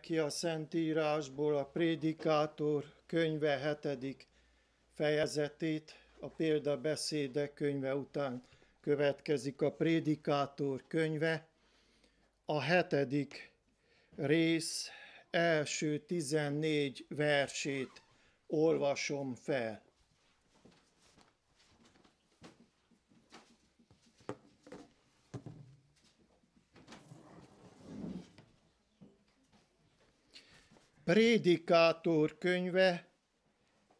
ki a Szentírásból a Prédikátor könyve hetedik fejezetét, a példabeszédek könyve után következik a Prédikátor könyve, a hetedik rész első 14 versét olvasom fel. Prédikátor könyve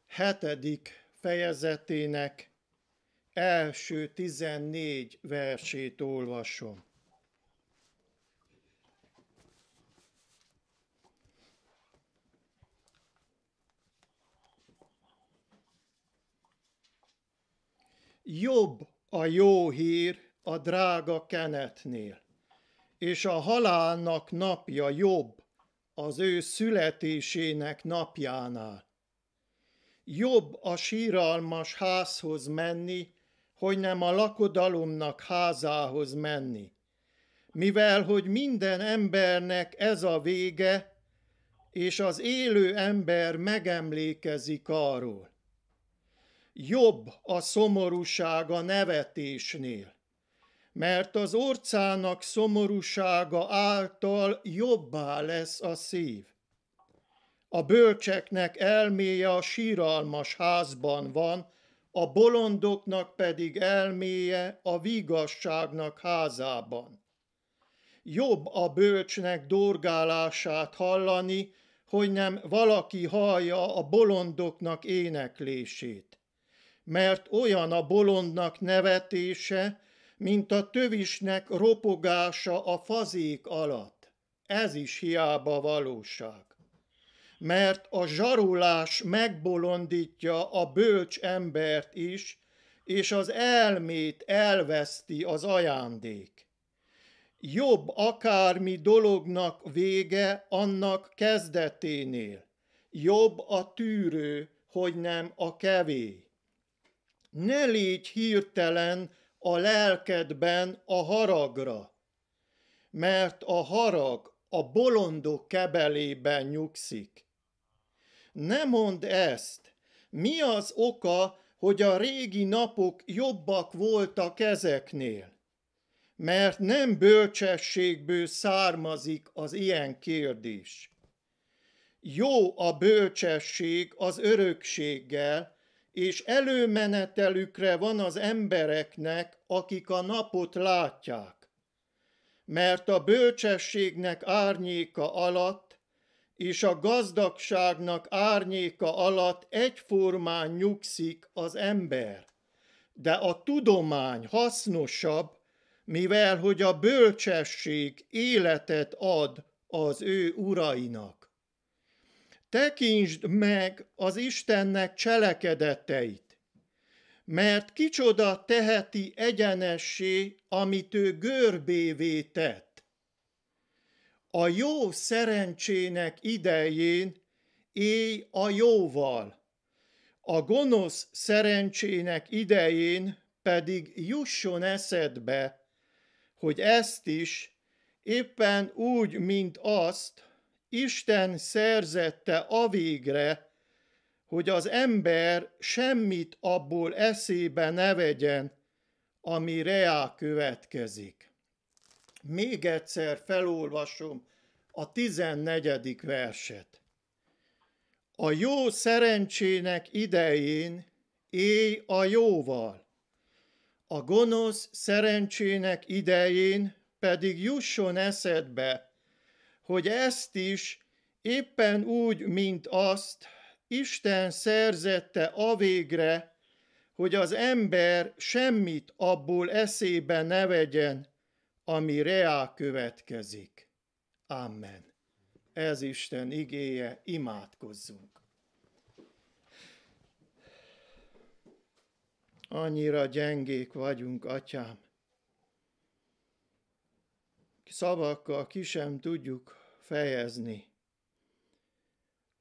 hetedik fejezetének első tizennégy versét olvasom. Jobb a jó hír a drága Kenetnél, és a halálnak napja jobb, az ő születésének napjánál. Jobb a síralmas házhoz menni, hogy nem a lakodalomnak házához menni. Mivel, hogy minden embernek ez a vége, és az élő ember megemlékezik arról. Jobb a szomorúság a nevetésnél, mert az orcának szomorúsága által jobbá lesz a szív. A bölcseknek elméje a síralmas házban van, a bolondoknak pedig elméje a vigasságnak házában. Jobb a bölcsnek dorgálását hallani, hogy nem valaki hallja a bolondoknak éneklését. Mert olyan a bolondnak nevetése, mint a tövisnek ropogása a fazék alatt. Ez is hiába valóság. Mert a zsarulás megbolondítja a bölcs embert is, és az elmét elveszti az ajándék. Jobb akármi dolognak vége annak kezdeténél. Jobb a tűrő, hogy nem a kevé. Ne légy hirtelen, a lelkedben a haragra, mert a harag a bolondok kebelében nyugszik. Ne mondd ezt, mi az oka, hogy a régi napok jobbak voltak ezeknél? Mert nem bölcsességből származik az ilyen kérdés. Jó a bölcsesség az örökséggel, és előmenetelükre van az embereknek, akik a napot látják. Mert a bölcsességnek árnyéka alatt és a gazdagságnak árnyéka alatt egyformán nyugszik az ember. De a tudomány hasznosabb, mivel hogy a bölcsesség életet ad az ő urainak. Tekintsd meg az Istennek cselekedeteit, mert kicsoda teheti egyenessé, amit ő görbévé tett. A jó szerencsének idején élj a jóval, a gonosz szerencsének idején pedig jusson eszedbe, hogy ezt is éppen úgy, mint azt, Isten szerzette a végre, hogy az ember semmit abból eszébe ne vegyen, ami reá következik. Még egyszer felolvasom a 14. verset. A jó szerencsének idején élj a jóval, a gonosz szerencsének idején pedig jusson eszedbe, hogy ezt is, éppen úgy, mint azt, Isten szerzette a végre, hogy az ember semmit abból eszébe ne vegyen, ami reá következik. Amen. Ez Isten igéje, imádkozzunk. Annyira gyengék vagyunk, atyám. Szavakkal ki sem tudjuk fejezni,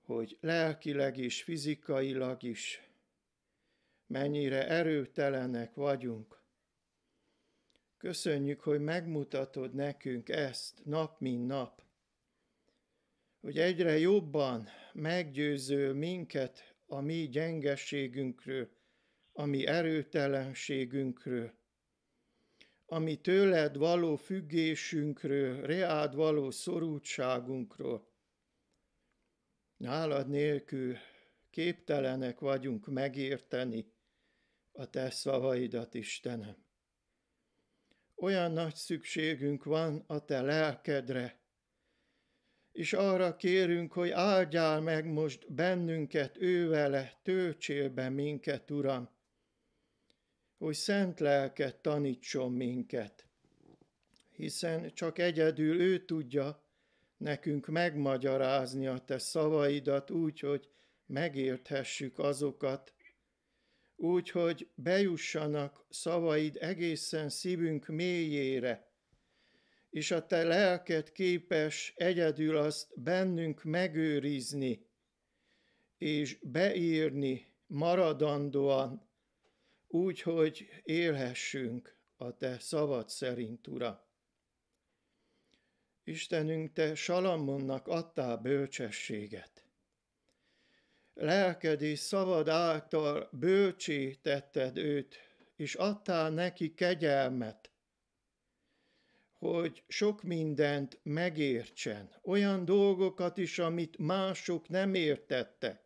hogy lelkileg is, fizikailag is mennyire erőtelenek vagyunk. Köszönjük, hogy megmutatod nekünk ezt nap, mint nap, hogy egyre jobban meggyőző minket a mi gyengeségünkről, a mi erőtelenségünkről, ami tőled való függésünkről, reád való szorútságunkról. Nálad nélkül képtelenek vagyunk megérteni a te szavaidat, Istenem. Olyan nagy szükségünk van a te lelkedre, és arra kérünk, hogy áldjál meg most bennünket ővele, töltsél be minket, Uram, hogy szent lelket tanítson minket, hiszen csak egyedül ő tudja nekünk megmagyarázni a te szavaidat úgy, hogy megérthessük azokat, úgy, hogy bejussanak szavaid egészen szívünk mélyére, és a te lelked képes egyedül azt bennünk megőrizni, és beírni maradandóan úgy, hogy élhessünk a te szavad szerint, Ura. Istenünk, te Salamonnak adtál bölcsességet. Lelked és szavad által bölcsé tetted őt, és adtál neki kegyelmet, hogy sok mindent megértsen, olyan dolgokat is, amit mások nem értettek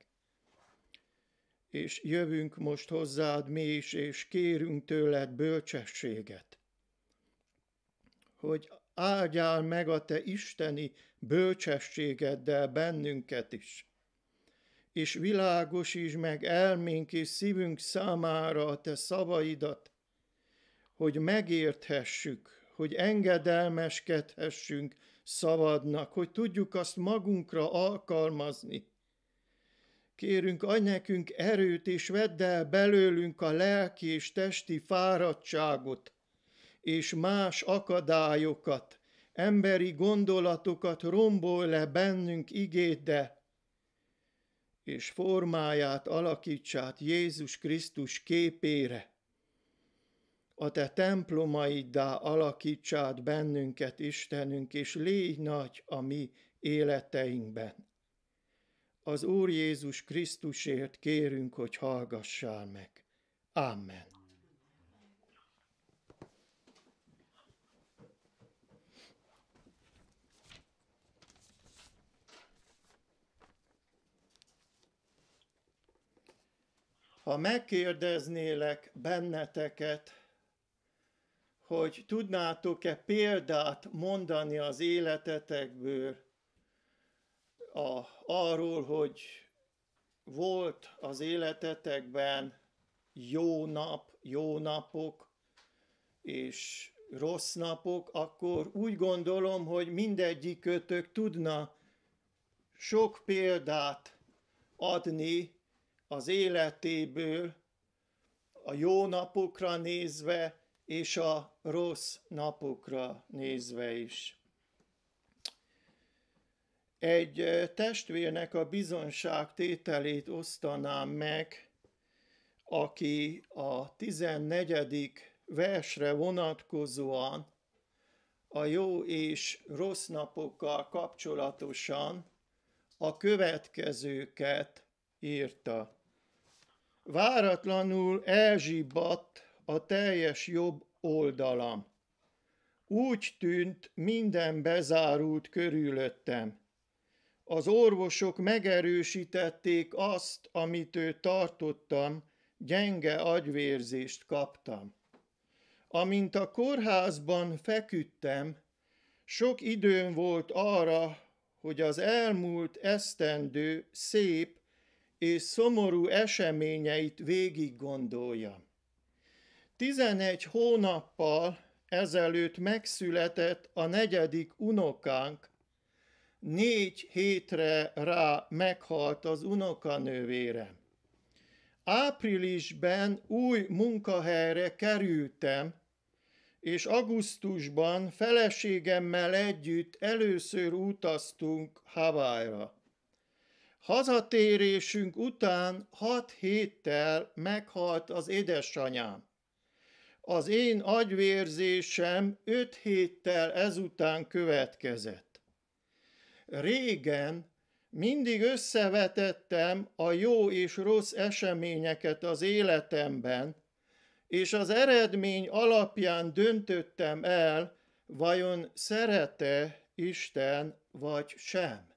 és jövünk most hozzád mi is, és kérünk tőled bölcsességet, hogy áldjál meg a te isteni bölcsességeddel bennünket is, és világosíts meg elménk és szívünk számára a te szavaidat, hogy megérthessük, hogy engedelmeskedhessünk szavadnak, hogy tudjuk azt magunkra alkalmazni, Kérünk, adj nekünk erőt, és vedd el belőlünk a lelki és testi fáradtságot, és más akadályokat, emberi gondolatokat rombol le bennünk igéddel, és formáját alakítsát Jézus Krisztus képére. A te templomaiddá alakítsát bennünket, Istenünk, és légy nagy a mi életeinkben az Úr Jézus Krisztusért kérünk, hogy hallgassál meg. Amen. Ha megkérdeznélek benneteket, hogy tudnátok-e példát mondani az életetekből, a, arról, hogy volt az életetekben jó nap, jó napok, és rossz napok, akkor úgy gondolom, hogy kötök tudna sok példát adni az életéből, a jó napokra nézve, és a rossz napokra nézve is. Egy testvérnek a bizonság tételét osztanám meg, aki a 14. versre vonatkozóan a jó és rossz napokkal kapcsolatosan a következőket írta. Váratlanul elzsibbadt a teljes jobb oldalam. Úgy tűnt, minden bezárult körülöttem. Az orvosok megerősítették azt, amit ő tartottam, gyenge agyvérzést kaptam. Amint a kórházban feküdtem, sok időm volt arra, hogy az elmúlt esztendő szép és szomorú eseményeit végig gondoljam. Tizenegy hónappal ezelőtt megszületett a negyedik unokánk, négy hétre rá meghalt az unokanővére. Áprilisben új munkahelyre kerültem, és augusztusban feleségemmel együtt először utaztunk hawaii Hazatérésünk után hat héttel meghalt az édesanyám. Az én agyvérzésem öt héttel ezután következett. Régen mindig összevetettem a jó és rossz eseményeket az életemben, és az eredmény alapján döntöttem el, vajon szerete Isten vagy sem.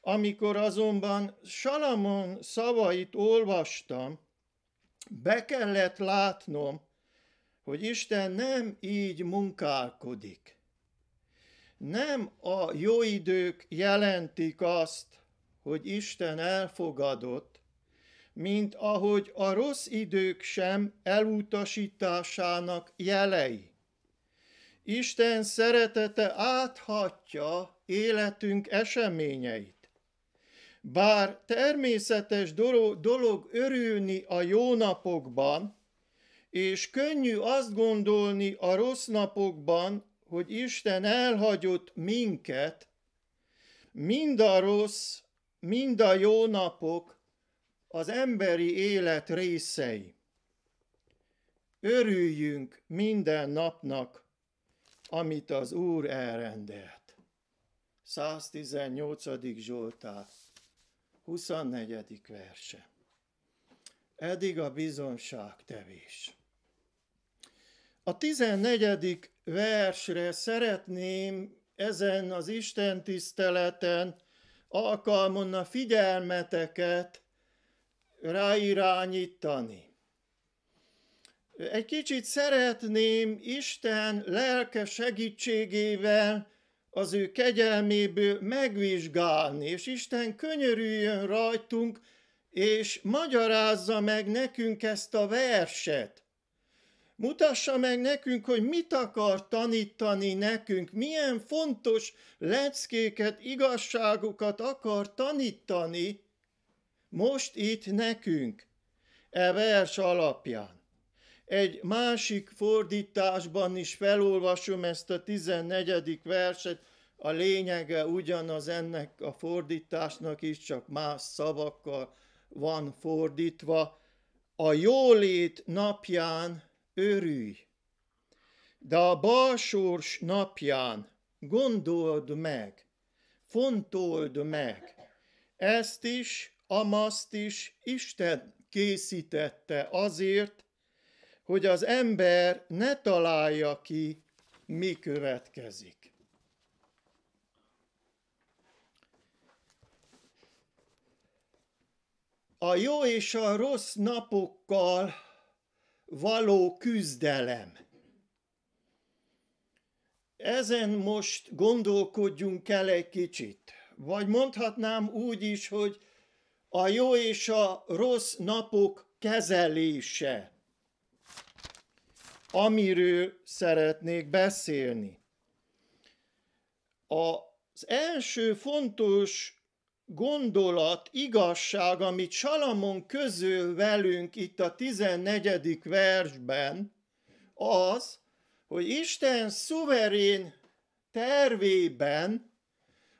Amikor azonban Salamon szavait olvastam, be kellett látnom, hogy Isten nem így munkálkodik nem a jó idők jelentik azt, hogy Isten elfogadott, mint ahogy a rossz idők sem elutasításának jelei. Isten szeretete áthatja életünk eseményeit. Bár természetes dolog örülni a jó napokban, és könnyű azt gondolni a rossz napokban, hogy Isten elhagyott minket, mind a rossz, mind a jó napok az emberi élet részei. Örüljünk minden napnak, amit az Úr elrendelt. 118. Zsoltár, 24. verse. Eddig a bizonság tevés. A 14 versre szeretném ezen az Isten tiszteleten alkalmon a figyelmeteket ráirányítani. Egy kicsit szeretném Isten lelke segítségével az ő kegyelméből megvizsgálni, és Isten könyörüljön rajtunk, és magyarázza meg nekünk ezt a verset. Mutassa meg nekünk, hogy mit akar tanítani nekünk, milyen fontos leckéket, igazságokat akar tanítani most itt nekünk, e vers alapján. Egy másik fordításban is felolvasom ezt a 14. verset, a lényege ugyanaz ennek a fordításnak is, csak más szavakkal van fordítva. A jólét napján örülj. De a balsors napján gondold meg, fontold meg, ezt is, amaszt is Isten készítette azért, hogy az ember ne találja ki, mi következik. A jó és a rossz napokkal való küzdelem. Ezen most gondolkodjunk el egy kicsit, vagy mondhatnám úgy is, hogy a jó és a rossz napok kezelése, amiről szeretnék beszélni. Az első fontos gondolat, igazság, amit Salamon közül velünk itt a 14. versben, az, hogy Isten szuverén tervében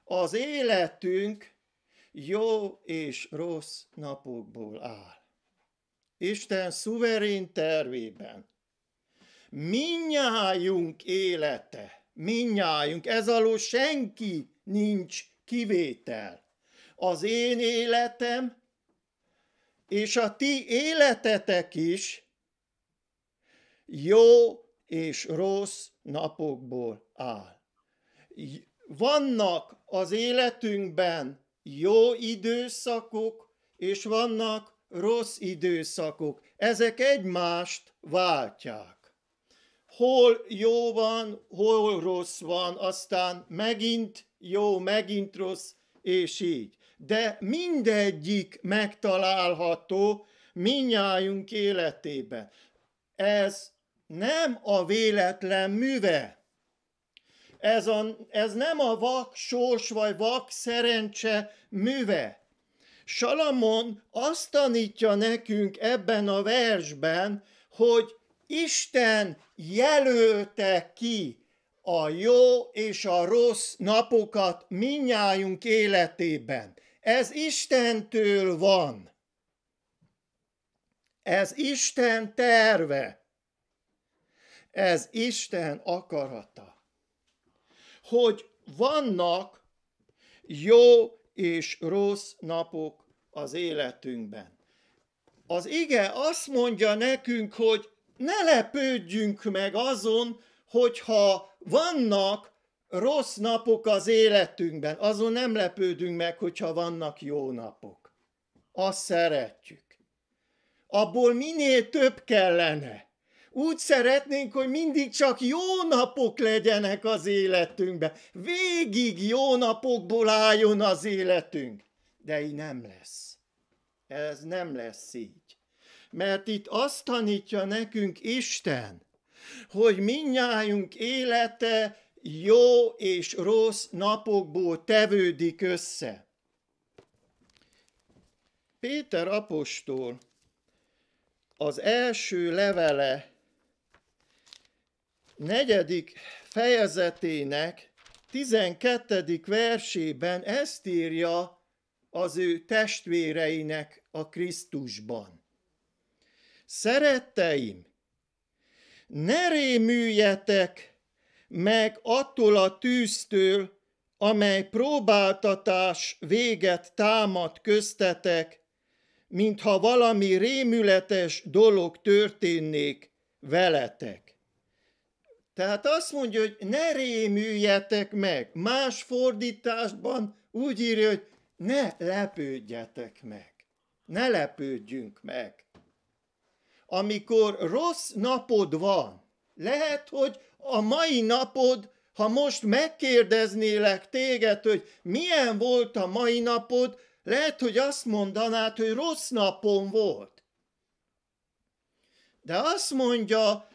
az életünk jó és rossz napokból áll. Isten szuverén tervében. Minnyájunk élete, minnyájunk, ez alól senki nincs kivétel az én életem, és a ti életetek is jó és rossz napokból áll. Vannak az életünkben jó időszakok, és vannak rossz időszakok. Ezek egymást váltják hol jó van, hol rossz van, aztán megint jó, megint rossz, és így de mindegyik megtalálható minnyájunk életébe. Ez nem a véletlen műve. Ez, a, ez nem a vak sors vagy vak szerencse műve. Salamon azt tanítja nekünk ebben a versben, hogy Isten jelölte ki a jó és a rossz napokat minnyájunk életében. Ez Istentől van. Ez Isten terve. Ez Isten akarata. Hogy vannak jó és rossz napok az életünkben. Az ige azt mondja nekünk, hogy ne lepődjünk meg azon, hogyha vannak rossz napok az életünkben, azon nem lepődünk meg, hogyha vannak jó napok. Azt szeretjük. Abból minél több kellene. Úgy szeretnénk, hogy mindig csak jó napok legyenek az életünkben. Végig jó napokból álljon az életünk. De így nem lesz. Ez nem lesz így. Mert itt azt tanítja nekünk Isten, hogy minnyájunk élete jó és rossz napokból tevődik össze. Péter apostol az első levele negyedik fejezetének 12. versében ezt írja az ő testvéreinek a Krisztusban. Szeretteim, ne rémüljetek meg attól a tűztől, amely próbáltatás véget támad köztetek, mintha valami rémületes dolog történnék veletek. Tehát azt mondja, hogy ne rémüljetek meg. Más fordításban úgy írja, hogy ne lepődjetek meg. Ne lepődjünk meg. Amikor rossz napod van, lehet, hogy a mai napod, ha most megkérdeznélek téged, hogy milyen volt a mai napod, lehet, hogy azt mondanád, hogy rossz napon volt. De azt mondja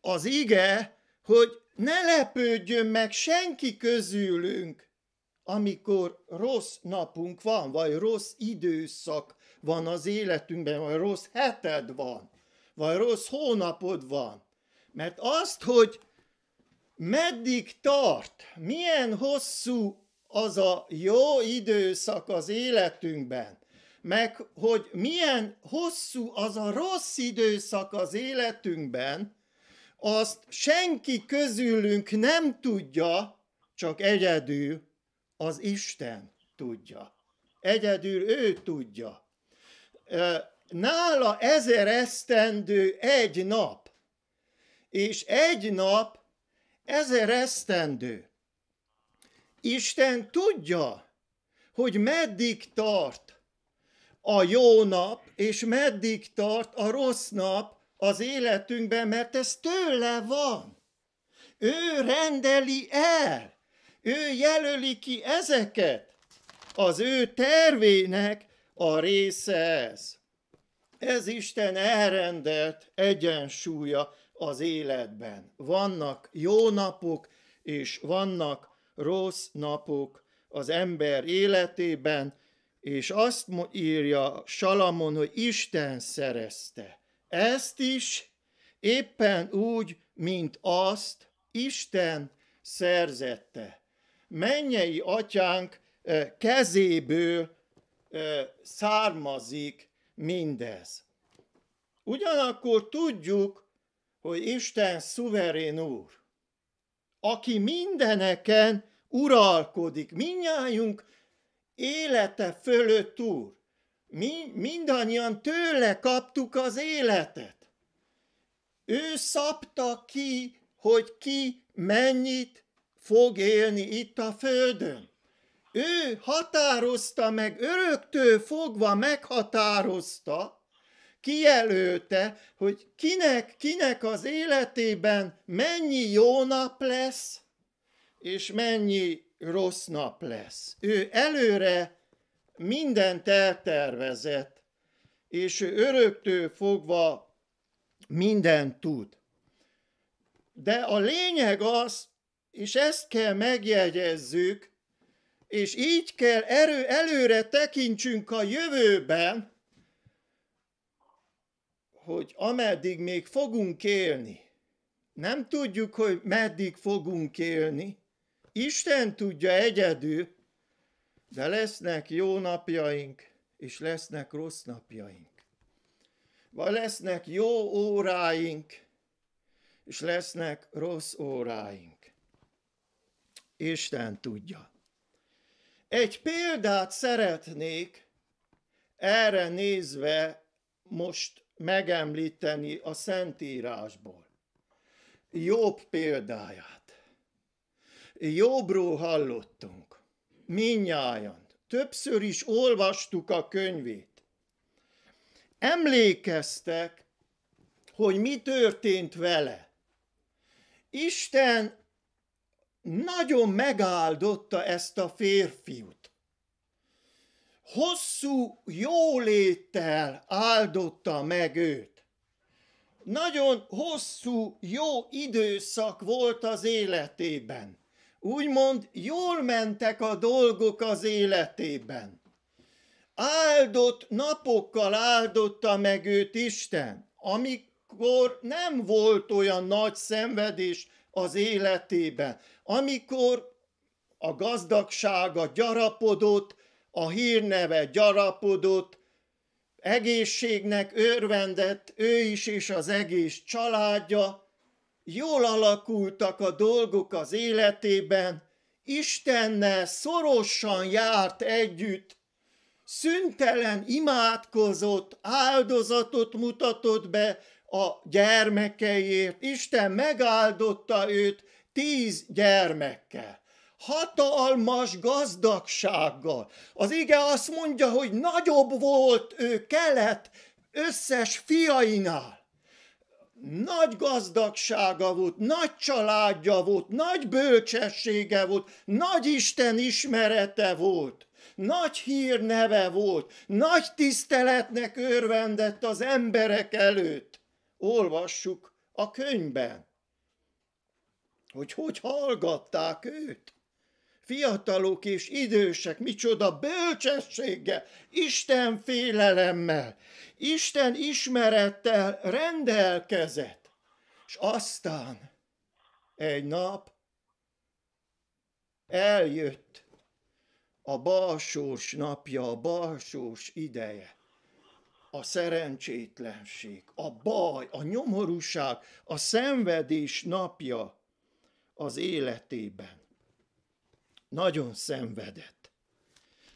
az ige, hogy ne lepődjön meg senki közülünk, amikor rossz napunk van, vagy rossz időszak van az életünkben, vagy rossz heted van, vagy rossz hónapod van. Mert azt, hogy Meddig tart? Milyen hosszú az a jó időszak az életünkben? Meg hogy milyen hosszú az a rossz időszak az életünkben, azt senki közülünk nem tudja, csak egyedül az Isten tudja. Egyedül ő tudja. Nála ezer esztendő egy nap, és egy nap ezer esztendő. Isten tudja, hogy meddig tart a jó nap, és meddig tart a rossz nap az életünkben, mert ez tőle van. Ő rendeli el, ő jelöli ki ezeket. Az ő tervének a része ez. Ez Isten elrendelt egyensúlya, az életben. Vannak jó napok, és vannak rossz napok az ember életében, és azt írja Salamon, hogy Isten szerezte. Ezt is éppen úgy, mint azt Isten szerzette. Mennyei atyánk kezéből származik mindez. Ugyanakkor tudjuk, hogy Isten szuverén úr, aki mindeneken uralkodik, minnyájunk élete fölött úr. Mi mindannyian tőle kaptuk az életet. Ő szabta ki, hogy ki mennyit fog élni itt a földön. Ő határozta meg, öröktől fogva meghatározta, kijelölte, hogy kinek, kinek az életében mennyi jó nap lesz, és mennyi rossz nap lesz. Ő előre mindent eltervezett, és ő öröktől fogva mindent tud. De a lényeg az, és ezt kell megjegyezzük, és így kell erő, előre tekintsünk a jövőben, hogy ameddig még fogunk élni, nem tudjuk, hogy meddig fogunk élni, Isten tudja egyedül, de lesznek jó napjaink, és lesznek rossz napjaink. Vagy lesznek jó óráink, és lesznek rossz óráink. Isten tudja. Egy példát szeretnék erre nézve most megemlíteni a Szentírásból. Jobb példáját. Jobbról hallottunk, minnyáján. Többször is olvastuk a könyvét. Emlékeztek, hogy mi történt vele. Isten nagyon megáldotta ezt a férfiút hosszú jóléttel áldotta meg őt. Nagyon hosszú jó időszak volt az életében. Úgymond jól mentek a dolgok az életében. Áldott napokkal áldotta meg őt Isten, amikor nem volt olyan nagy szenvedés az életében, amikor a gazdagsága gyarapodott, a hírneve gyarapodott, egészségnek örvendett ő is és az egész családja, jól alakultak a dolgok az életében, Istennel szorosan járt együtt, szüntelen imádkozott, áldozatot mutatott be a gyermekeiért. Isten megáldotta őt tíz gyermekkel hatalmas gazdagsággal. Az ige azt mondja, hogy nagyobb volt ő kelet összes fiainál. Nagy gazdagsága volt, nagy családja volt, nagy bölcsessége volt, nagy Isten ismerete volt nagy hírneve volt, nagy tiszteletnek örvendett az emberek előtt. Olvassuk a könyvben, hogy hogy hallgatták őt fiatalok és idősek, micsoda bölcsességgel, Isten félelemmel, Isten ismerettel rendelkezett. És aztán egy nap eljött a balsós napja, a balsós ideje, a szerencsétlenség, a baj, a nyomorúság, a szenvedés napja az életében. Nagyon szenvedett.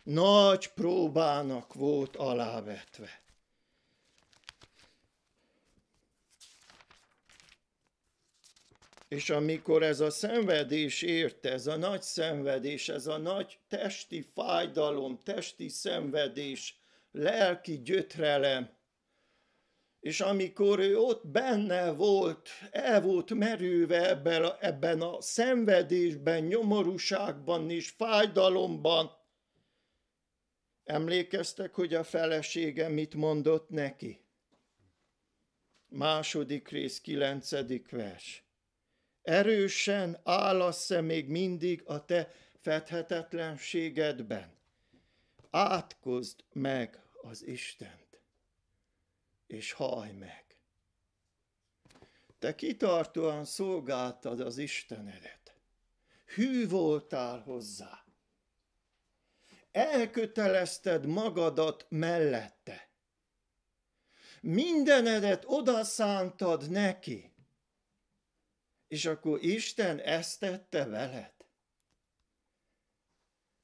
Nagy próbának volt alávetve. És amikor ez a szenvedés érte, ez a nagy szenvedés, ez a nagy testi fájdalom, testi szenvedés, lelki gyötrelem, és amikor ő ott benne volt, el volt merülve ebben a, ebben a szenvedésben, nyomorúságban és fájdalomban, emlékeztek, hogy a felesége mit mondott neki? Második rész, kilencedik vers. Erősen állassz e még mindig a te fedhetetlenségedben? Átkozd meg az Isten és hallj meg. Te kitartóan szolgáltad az Istenedet. Hű voltál hozzá. Elkötelezted magadat mellette. Mindenedet odaszántad neki. És akkor Isten ezt tette veled.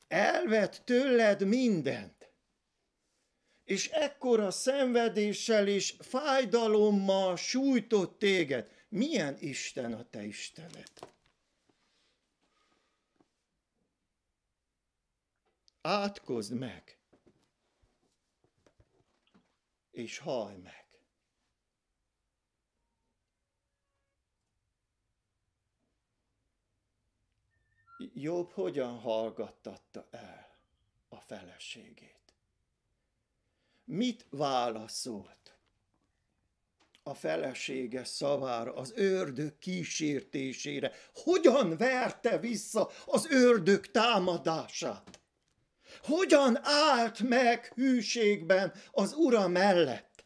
Elvett tőled mindent és ekkora szenvedéssel és fájdalommal sújtott téged. Milyen Isten a te Istened? Átkozd meg, és hall meg. Jobb hogyan hallgattatta el a feleségét mit válaszolt? A felesége szavára, az ördög kísértésére. Hogyan verte vissza az ördög támadását? Hogyan állt meg hűségben az ura mellett?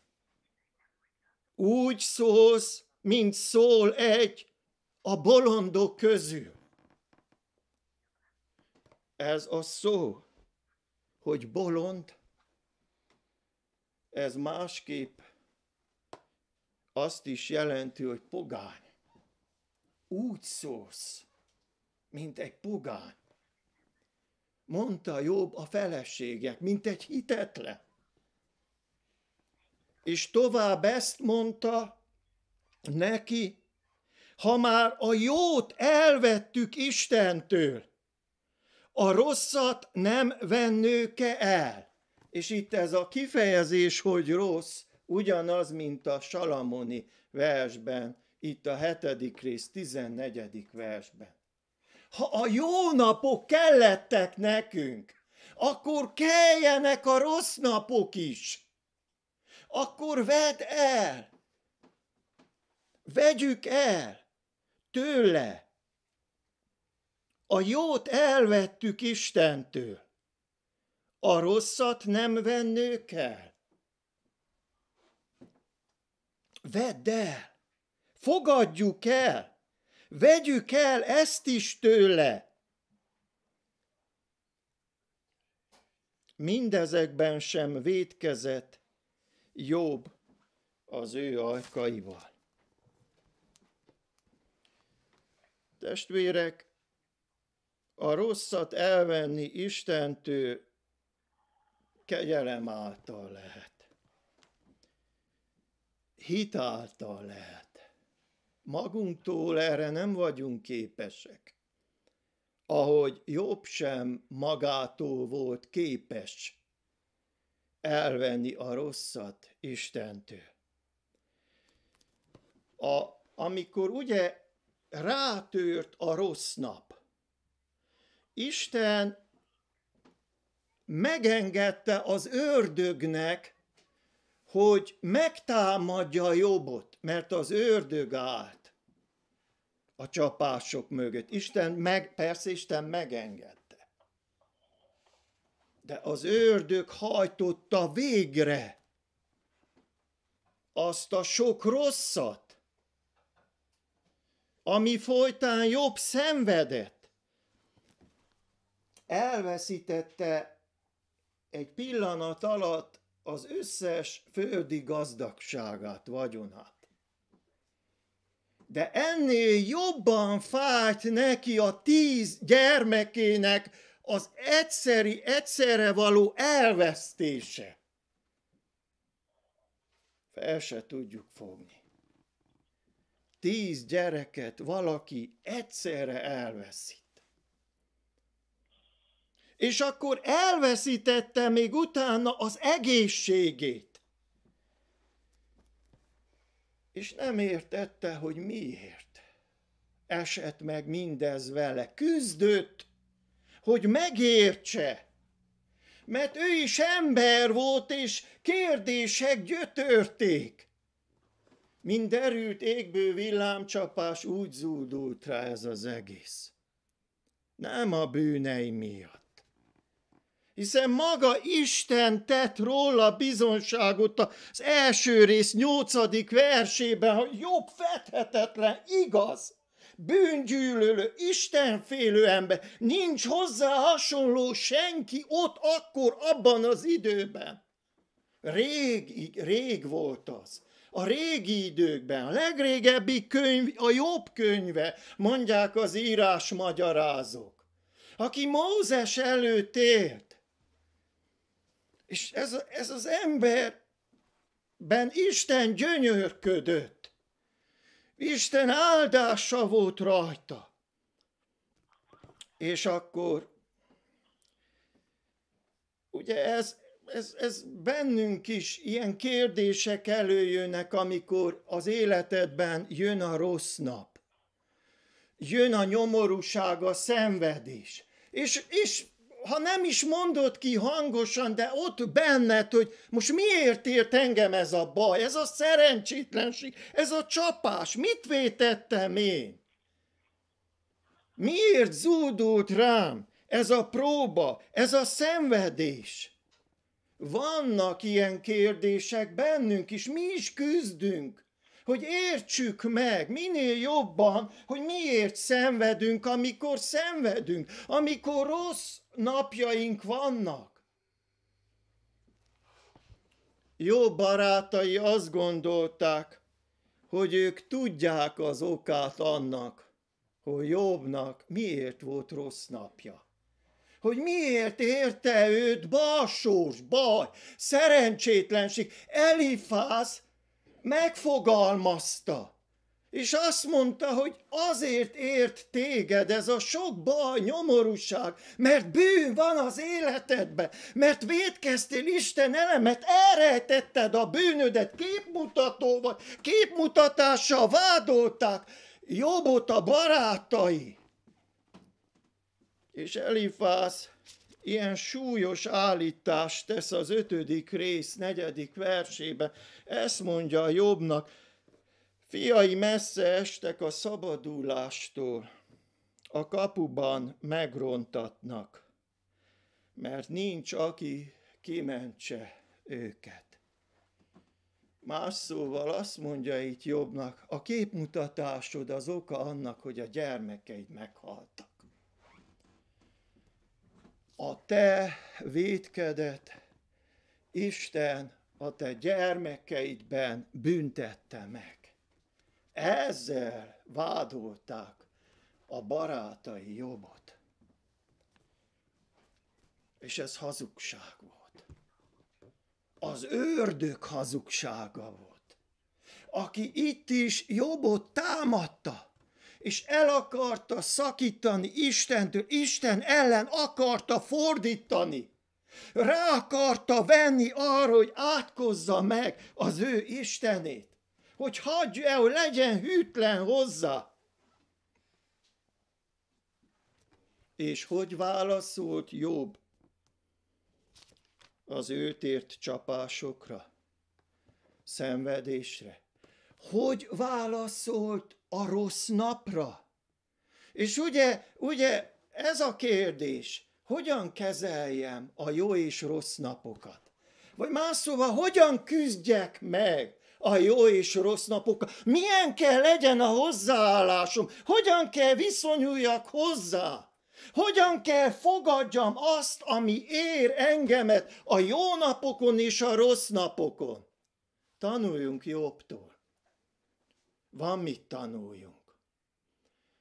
Úgy szólsz, mint szól egy a bolondok közül. Ez a szó, hogy bolond ez másképp azt is jelenti, hogy pogány. Úgy szólsz, mint egy pogány. Mondta jobb a feleségek, mint egy hitetlen. És tovább ezt mondta neki, ha már a jót elvettük Istentől, a rosszat nem vennőke el és itt ez a kifejezés, hogy rossz, ugyanaz, mint a salamoni versben, itt a hetedik rész, 14. versben. Ha a jó napok kellettek nekünk, akkor keljenek a rossz napok is. Akkor vedd el. Vegyük el tőle. A jót elvettük Istentől. A rosszat nem vennő kell. Vedd el! Fogadjuk el! Vegyük el ezt is tőle! Mindezekben sem védkezett Jobb az ő ajkaival. Testvérek, a rosszat elvenni Istentől kegyelem által lehet. Hit által lehet. Magunktól erre nem vagyunk képesek. Ahogy jobb sem magától volt képes elvenni a rosszat Istentől. A, amikor ugye rátört a rossz nap, Isten megengedte az ördögnek, hogy megtámadja a jobbot, mert az ördög állt a csapások mögött. Isten meg, persze Isten megengedte. De az ördög hajtotta végre azt a sok rosszat, ami folytán jobb szenvedett. Elveszítette egy pillanat alatt az összes földi gazdagságát, vagyonát. De ennél jobban fájt neki a tíz gyermekének az egyszeri, egyszerre való elvesztése. Fel se tudjuk fogni. Tíz gyereket valaki egyszerre elveszít és akkor elveszítette még utána az egészségét. És nem értette, hogy miért esett meg mindez vele. Küzdött, hogy megértse. Mert ő is ember volt, és kérdések gyötörték. Mint derült égből villámcsapás, úgy zúdult rá ez az egész. Nem a bűnei miatt hiszen maga Isten tett róla bizonságot az első rész nyolcadik versében, hogy jobb fethetetlen, igaz, bűngyűlölő, istenfélő ember, nincs hozzá hasonló senki ott akkor abban az időben. Rég, rég volt az. A régi időkben, a legrégebbi könyv, a jobb könyve, mondják az írás magyarázók. Aki Mózes előtt élt, és ez, ez az emberben Isten gyönyörködött. Isten áldása volt rajta. És akkor ugye ez, ez, ez bennünk is ilyen kérdések előjönnek, amikor az életedben jön a rossz nap. Jön a nyomorúság, a szenvedés. És, és ha nem is mondod ki hangosan, de ott benned, hogy most miért ért engem ez a baj, ez a szerencsétlenség, ez a csapás, mit vétettem én? Miért zúdult rám ez a próba, ez a szenvedés? Vannak ilyen kérdések bennünk is, mi is küzdünk, hogy értsük meg minél jobban, hogy miért szenvedünk, amikor szenvedünk, amikor rossz napjaink vannak. Jó barátai azt gondolták, hogy ők tudják az okát annak, hogy jobbnak miért volt rossz napja. Hogy miért érte őt balsós, baj, szerencsétlenség, Elifász megfogalmazta és azt mondta, hogy azért ért téged ez a sok baj, nyomorúság, mert bűn van az életedben, mert védkeztél Isten elemet, elrejtetted a bűnödet, képmutatóval, képmutatással vádolták Jobbot a barátai. És Elifász ilyen súlyos állítást tesz az ötödik rész negyedik versébe. Ezt mondja a jobbnak, Fiai messze estek a szabadulástól, a kapuban megrontatnak, mert nincs, aki kimentse őket. Más szóval azt mondja itt jobbnak, a képmutatásod az oka annak, hogy a gyermekeid meghaltak. A te védkedet Isten a te gyermekeidben büntette meg. Ezzel vádolták a barátai jobbot. És ez hazugság volt. Az ördög hazugsága volt, aki itt is jobbot támadta és el akarta szakítani Istentől, Isten ellen akarta fordítani. Rá akarta venni arra, hogy átkozza meg az ő Istenét hogy hagyj el, hogy legyen hűtlen hozzá. És hogy válaszolt Jobb az őt ért csapásokra, szenvedésre? Hogy válaszolt a rossz napra? És ugye, ugye ez a kérdés, hogyan kezeljem a jó és rossz napokat? Vagy más szóval, hogyan küzdjek meg a jó és rossz napok. Milyen kell legyen a hozzáállásom? Hogyan kell viszonyuljak hozzá? Hogyan kell fogadjam azt, ami ér engemet a jó napokon és a rossz napokon? Tanuljunk jobbtól. Van mit tanuljunk.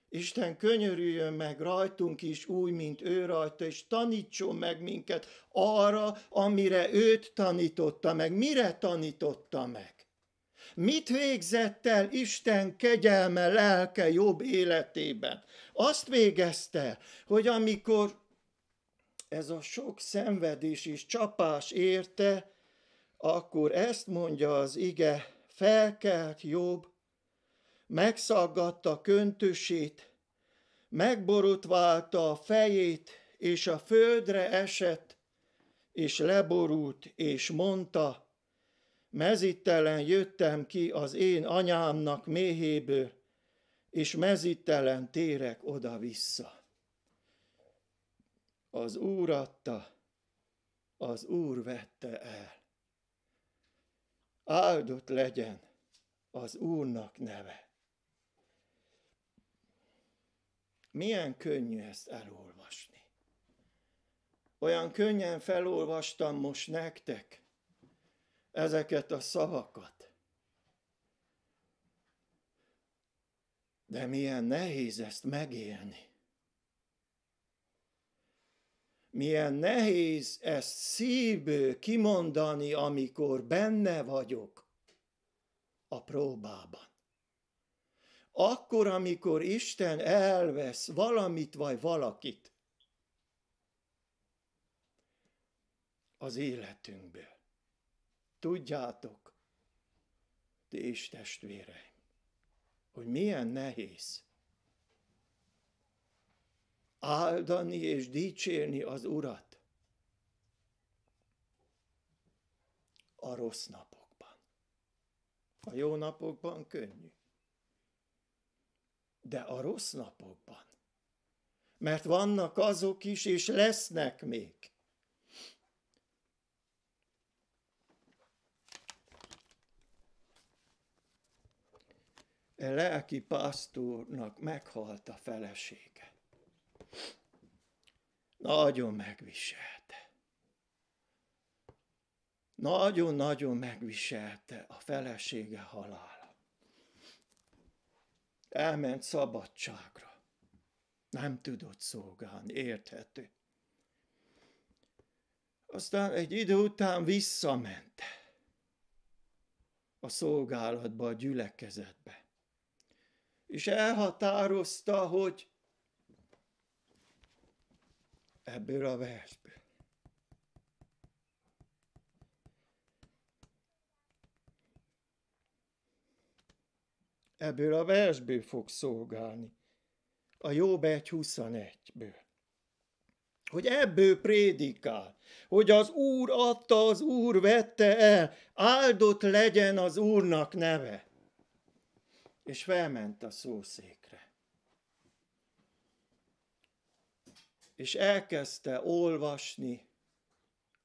Isten könyörüljön meg rajtunk is úgy, mint ő rajta, és tanítson meg minket arra, amire őt tanította meg. Mire tanította meg? Mit végzett el Isten kegyelme lelke jobb életében? Azt végezte, hogy amikor ez a sok szenvedés és csapás érte, akkor ezt mondja az ige, felkelt jobb, megszaggatta köntösét, megborotválta a fejét, és a földre esett, és leborult, és mondta, Mezittelen jöttem ki az én anyámnak méhéből, és mezittelen térek oda-vissza. Az Úr adta, az Úr vette el. Áldott legyen az Úrnak neve. Milyen könnyű ezt elolvasni. Olyan könnyen felolvastam most nektek, ezeket a szavakat. De milyen nehéz ezt megélni. Milyen nehéz ezt szívből kimondani, amikor benne vagyok a próbában. Akkor, amikor Isten elvesz valamit vagy valakit az életünkből. Tudjátok, ti is testvéreim, hogy milyen nehéz áldani és dicsérni az Urat a rossz napokban. A jó napokban könnyű. De a rossz napokban. Mert vannak azok is, és lesznek még, E lelki pásztornak meghalt a felesége. Nagyon megviselte. Nagyon-nagyon megviselte a felesége halála. Elment szabadságra. Nem tudott szolgálni, érthető. Aztán egy idő után visszament a szolgálatba, a gyülekezetbe és elhatározta, hogy ebből a versből. Ebből a versből fog szolgálni, a Jobb 1.21-ből. Hogy ebből prédikál, hogy az Úr adta, az Úr vette el, áldott legyen az Úrnak neve és felment a szószékre. És elkezdte olvasni,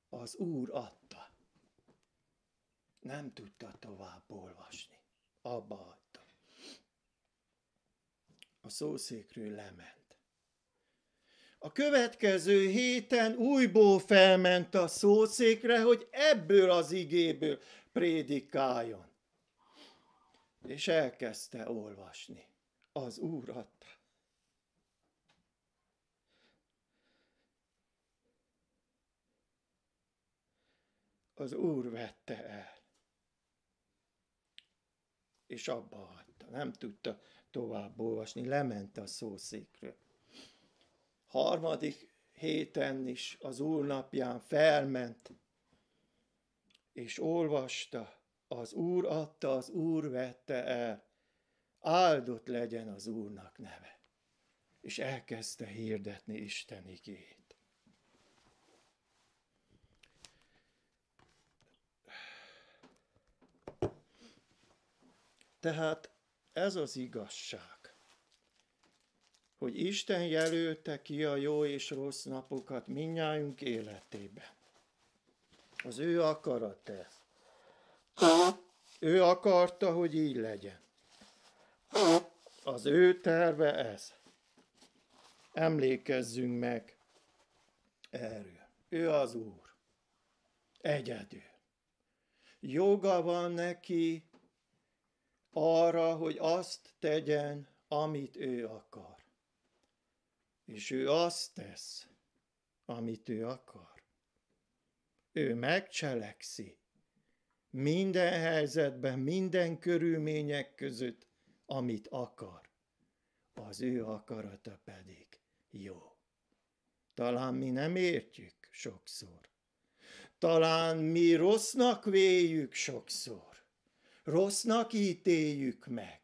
az Úr adta. Nem tudta tovább olvasni. Abba adta. A szószékről lement. A következő héten újból felment a szószékre, hogy ebből az igéből prédikáljon és elkezdte olvasni. Az Úr adta. Az Úr vette el, és abba hagyta. Nem tudta tovább olvasni, lement a szószékről. Harmadik héten is az Úr napján felment, és olvasta, az Úr adta, az Úr vette el. Áldott legyen az Úrnak neve. És elkezdte hirdetni Isten igét. Tehát ez az igazság, hogy Isten jelölte ki a jó és rossz napokat minnyájunk életében. Az ő akarata ő akarta, hogy így legyen. Az ő terve ez. Emlékezzünk meg erről. Ő az Úr. Egyedül. Joga van neki arra, hogy azt tegyen, amit ő akar. És ő azt tesz, amit ő akar. Ő megcselekszik minden helyzetben, minden körülmények között, amit akar. Az ő akarata pedig jó. Talán mi nem értjük sokszor. Talán mi rossznak véljük sokszor. Rossznak ítéljük meg.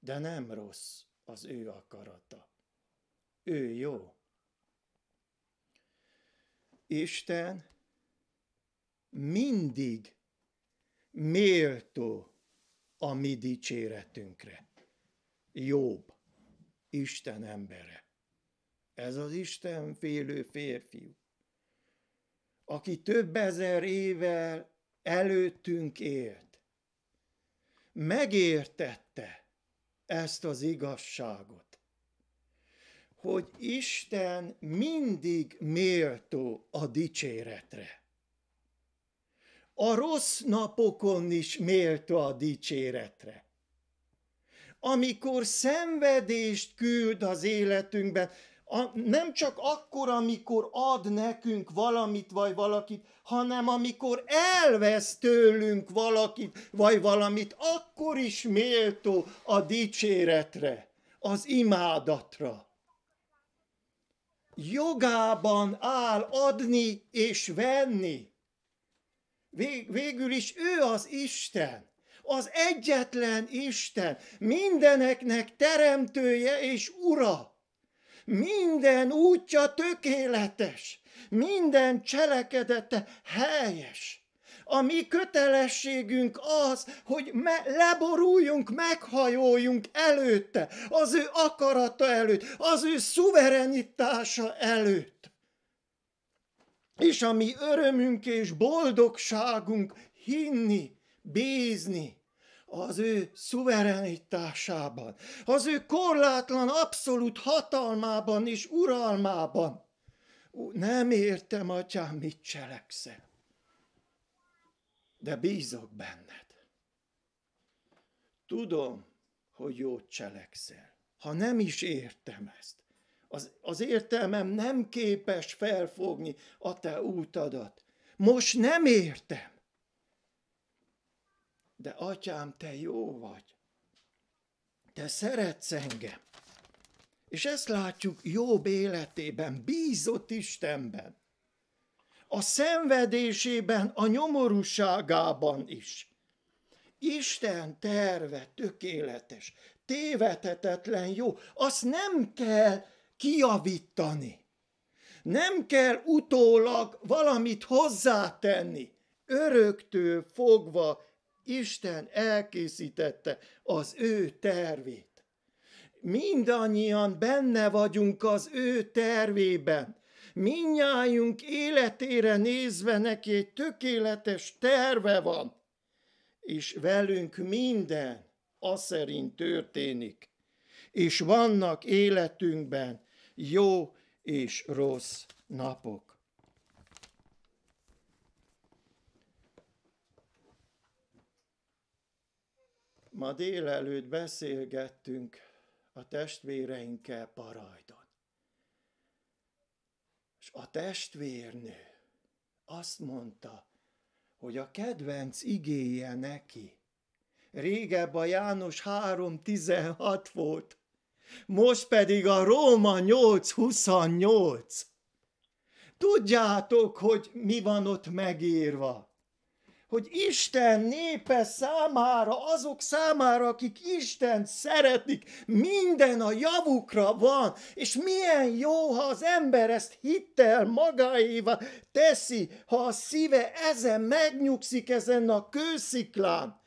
De nem rossz az ő akarata. Ő jó. Isten mindig méltó a mi dicséretünkre. Jobb, Isten embere. Ez az Isten félő férfiú, aki több ezer évvel előttünk élt, megértette ezt az igazságot, hogy Isten mindig méltó a dicséretre a rossz napokon is méltó a dicséretre. Amikor szenvedést küld az életünkben, a, nem csak akkor, amikor ad nekünk valamit vagy valakit, hanem amikor elvesz tőlünk valakit vagy valamit, akkor is méltó a dicséretre, az imádatra. Jogában áll adni és venni. Vég, végül is ő az Isten. Az egyetlen Isten. Mindeneknek teremtője és ura. Minden útja tökéletes. Minden cselekedete helyes. A mi kötelességünk az, hogy me- leboruljunk, meghajoljunk előtte, az ő akarata előtt, az ő szuverenitása előtt és a mi örömünk és boldogságunk hinni, bízni az ő szuverenitásában, az ő korlátlan abszolút hatalmában és uralmában. Nem értem, atyám, mit cselekszel, de bízok benned. Tudom, hogy jót cselekszel, ha nem is értem ezt. Az, az értelmem nem képes felfogni a te útadat. Most nem értem. De atyám, te jó vagy. Te szeretsz engem. És ezt látjuk Jobb életében, bízott Istenben. A szenvedésében, a nyomorúságában is. Isten terve tökéletes, tévedhetetlen jó. Azt nem kell Kiavítani! Nem kell utólag valamit hozzátenni. Öröktől fogva Isten elkészítette az ő tervét. Mindannyian benne vagyunk az ő tervében. Minnyájunk életére nézve neki egy tökéletes terve van, és velünk minden aszerint történik. És vannak életünkben jó és rossz napok. Ma délelőtt beszélgettünk a testvéreinkkel parajdon. És a testvérnő azt mondta, hogy a kedvenc igéje neki. Régebb a János 3.16 volt, most pedig a Róma 8.28. Tudjátok, hogy mi van ott megírva? Hogy Isten népe számára, azok számára, akik Isten szeretik, minden a javukra van, és milyen jó, ha az ember ezt hittel magáéva teszi, ha a szíve ezen megnyugszik, ezen a kősziklán,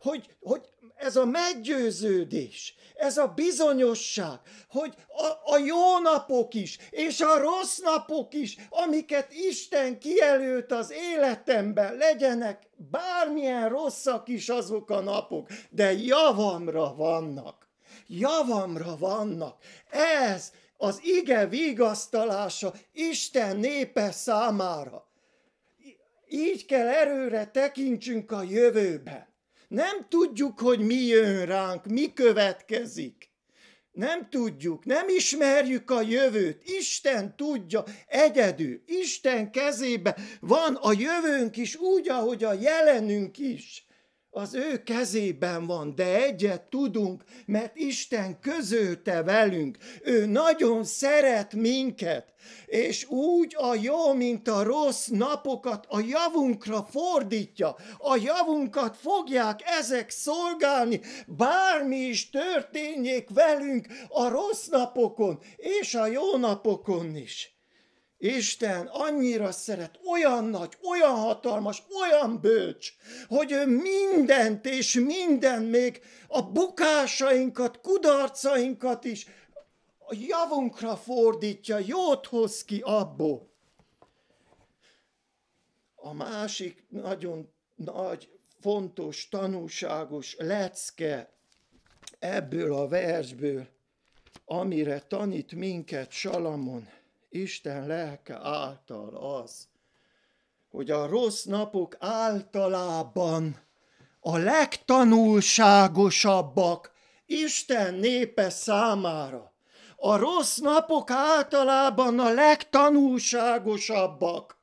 hogy, hogy ez a meggyőződés, ez a bizonyosság, hogy a, a jó napok is, és a rossz napok is, amiket Isten kijelölt az életemben, legyenek bármilyen rosszak is azok a napok, de javamra vannak. Javamra vannak. Ez az ige vigasztalása Isten népe számára. Így kell erőre tekintsünk a jövőben. Nem tudjuk, hogy mi jön ránk, mi következik. Nem tudjuk, nem ismerjük a jövőt. Isten tudja egyedül. Isten kezébe van a jövőnk is, úgy, ahogy a jelenünk is az ő kezében van, de egyet tudunk, mert Isten közölte velünk. Ő nagyon szeret minket, és úgy a jó, mint a rossz napokat a javunkra fordítja. A javunkat fogják ezek szolgálni, bármi is történjék velünk a rossz napokon és a jó napokon is. Isten annyira szeret, olyan nagy, olyan hatalmas, olyan bölcs, hogy ő mindent és minden még a bukásainkat, kudarcainkat is a javunkra fordítja, jót hoz ki abból. A másik nagyon nagy, fontos, tanulságos lecke ebből a versből, amire tanít minket Salamon – Isten lelke által az, hogy a rossz napok általában a legtanulságosabbak Isten népe számára. A rossz napok általában a legtanulságosabbak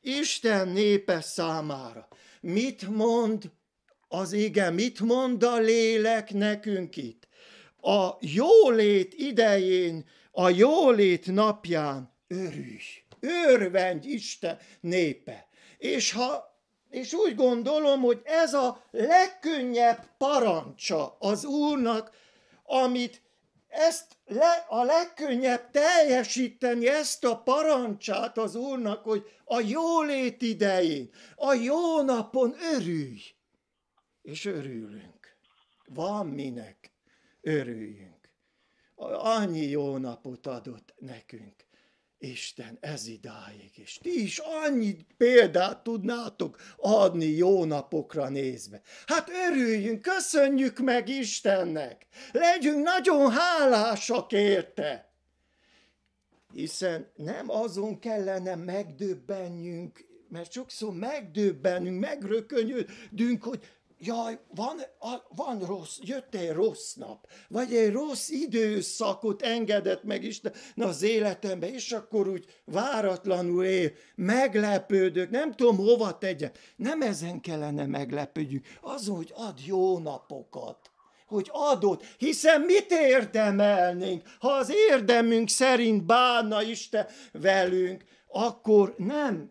Isten népe számára. Mit mond az ige, mit mond a lélek nekünk itt? A jólét idején, a jólét napján Örülj, örvendj Isten népe. És ha és úgy gondolom, hogy ez a legkönnyebb parancsa az Úrnak, amit ezt le, a legkönnyebb teljesíteni ezt a parancsát az Úrnak, hogy a jólét idején, a jó napon örülj. És örülünk. Van minek örüljünk. Annyi jó napot adott nekünk. Isten ez idáig, és ti is annyit példát tudnátok adni jó napokra nézve. Hát örüljünk, köszönjük meg Istennek, legyünk nagyon hálásak érte. Hiszen nem azon kellene megdöbbenjünk, mert sokszor megdöbbenünk, megrökönyödünk, hogy jaj, van, van rossz, jött egy rossz nap, vagy egy rossz időszakot engedett meg Isten az életembe, és akkor úgy váratlanul él, meglepődök, nem tudom hova tegyem. Nem ezen kellene meglepődjük. Az, hogy ad jó napokat hogy adott, hiszen mit érdemelnénk, ha az érdemünk szerint bánna Isten velünk, akkor nem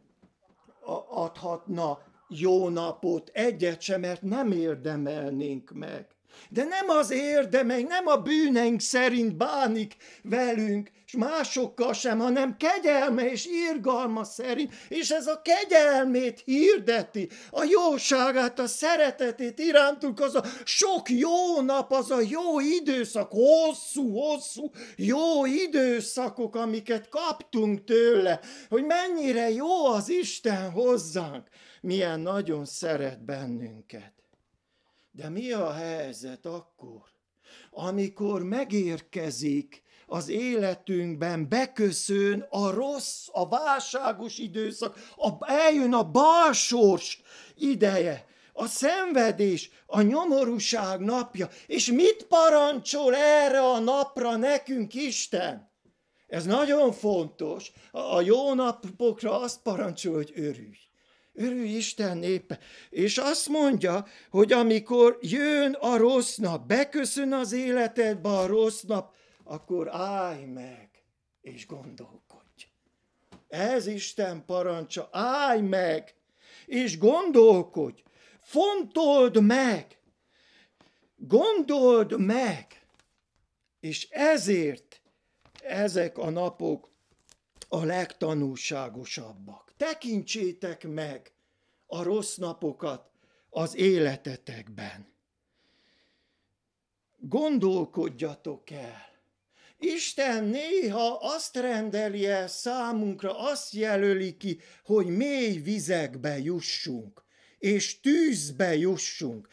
adhatna jó napot, egyet sem, mert nem érdemelnénk meg. De nem az érdemeink, nem a bűneink szerint bánik velünk, és másokkal sem, hanem kegyelme és irgalma szerint, és ez a kegyelmét hirdeti, a jóságát, a szeretetét irántunk, az a sok jó nap, az a jó időszak, hosszú-hosszú jó időszakok, amiket kaptunk tőle, hogy mennyire jó az Isten hozzánk milyen nagyon szeret bennünket. De mi a helyzet akkor, amikor megérkezik az életünkben beköszön a rossz, a válságos időszak, a, eljön a balsors ideje, a szenvedés, a nyomorúság napja. És mit parancsol erre a napra nekünk Isten? Ez nagyon fontos. A jó napokra azt parancsol, hogy örülj örül Isten népe, és azt mondja, hogy amikor jön a rossz nap, beköszön az életedbe a rossz nap, akkor állj meg, és gondolkodj. Ez Isten parancsa, állj meg, és gondolkodj, fontold meg, gondold meg, és ezért ezek a napok a legtanulságosabbak tekintsétek meg a rossz napokat az életetekben. Gondolkodjatok el. Isten néha azt rendeli el számunkra, azt jelöli ki, hogy mély vizekbe jussunk és tűzbe jussunk.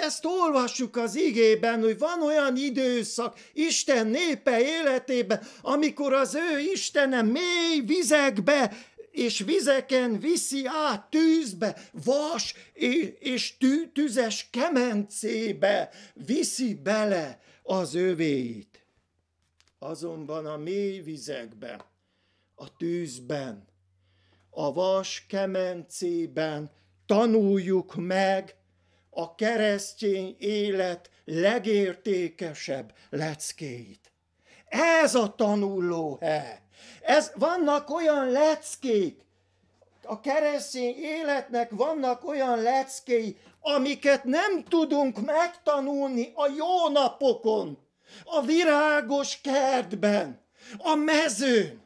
Ezt olvassuk az igében, hogy van olyan időszak Isten népe életében, amikor az ő Istenem mély vizekbe és vizeken viszi át tűzbe, vas és, és tű, tüzes kemencébe viszi bele az övéit. Azonban a mély vizekbe, a tűzben, a vas kemencében tanuljuk meg a keresztény élet legértékesebb leckéit. Ez a tanulóhely. Ez vannak olyan leckék, a keresztény életnek vannak olyan leckéi, amiket nem tudunk megtanulni a jó napokon, a virágos kertben, a mezőn,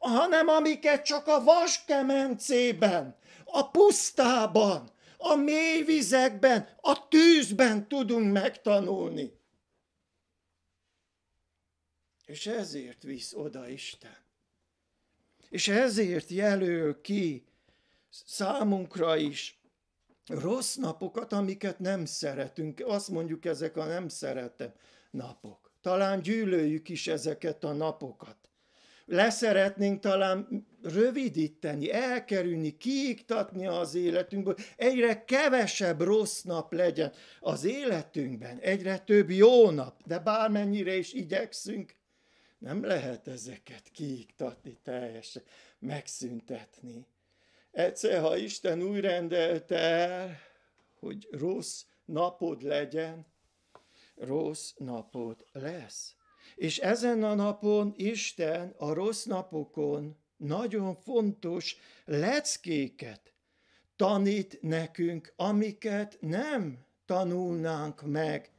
hanem amiket csak a vaskemencében, a pusztában, a mélyvizekben, a tűzben tudunk megtanulni. És ezért visz oda Isten. És ezért jelöl ki számunkra is rossz napokat, amiket nem szeretünk. Azt mondjuk, ezek a nem szeretem napok. Talán gyűlöljük is ezeket a napokat leszeretnénk talán rövidíteni, elkerülni, kiiktatni az életünkből, egyre kevesebb rossz nap legyen az életünkben, egyre több jó nap, de bármennyire is igyekszünk, nem lehet ezeket kiiktatni teljesen, megszüntetni. Egyszer, ha Isten úgy rendelte el, hogy rossz napod legyen, rossz napod lesz. És ezen a napon Isten a rossz napokon nagyon fontos leckéket tanít nekünk, amiket nem tanulnánk meg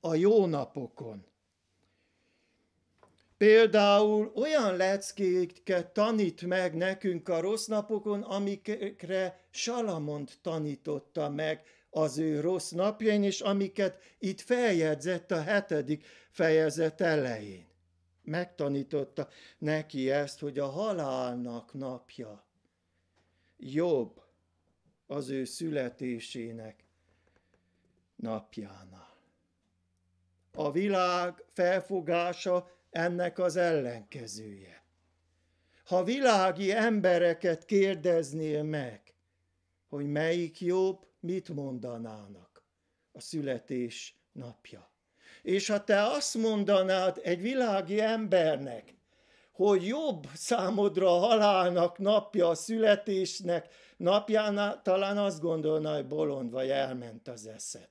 a jó napokon. Például olyan leckéket tanít meg nekünk a rossz napokon, amikre Salamont tanította meg az ő rossz napjain, és amiket itt feljegyzett a hetedik fejezet elején. Megtanította neki ezt, hogy a halálnak napja jobb az ő születésének napjánál. A világ felfogása ennek az ellenkezője. Ha világi embereket kérdeznél meg, hogy melyik jobb, mit mondanának a születés napja. És ha te azt mondanád egy világi embernek, hogy jobb számodra a halálnak napja, a születésnek napján, talán azt gondolná, hogy bolond vagy elment az eszed.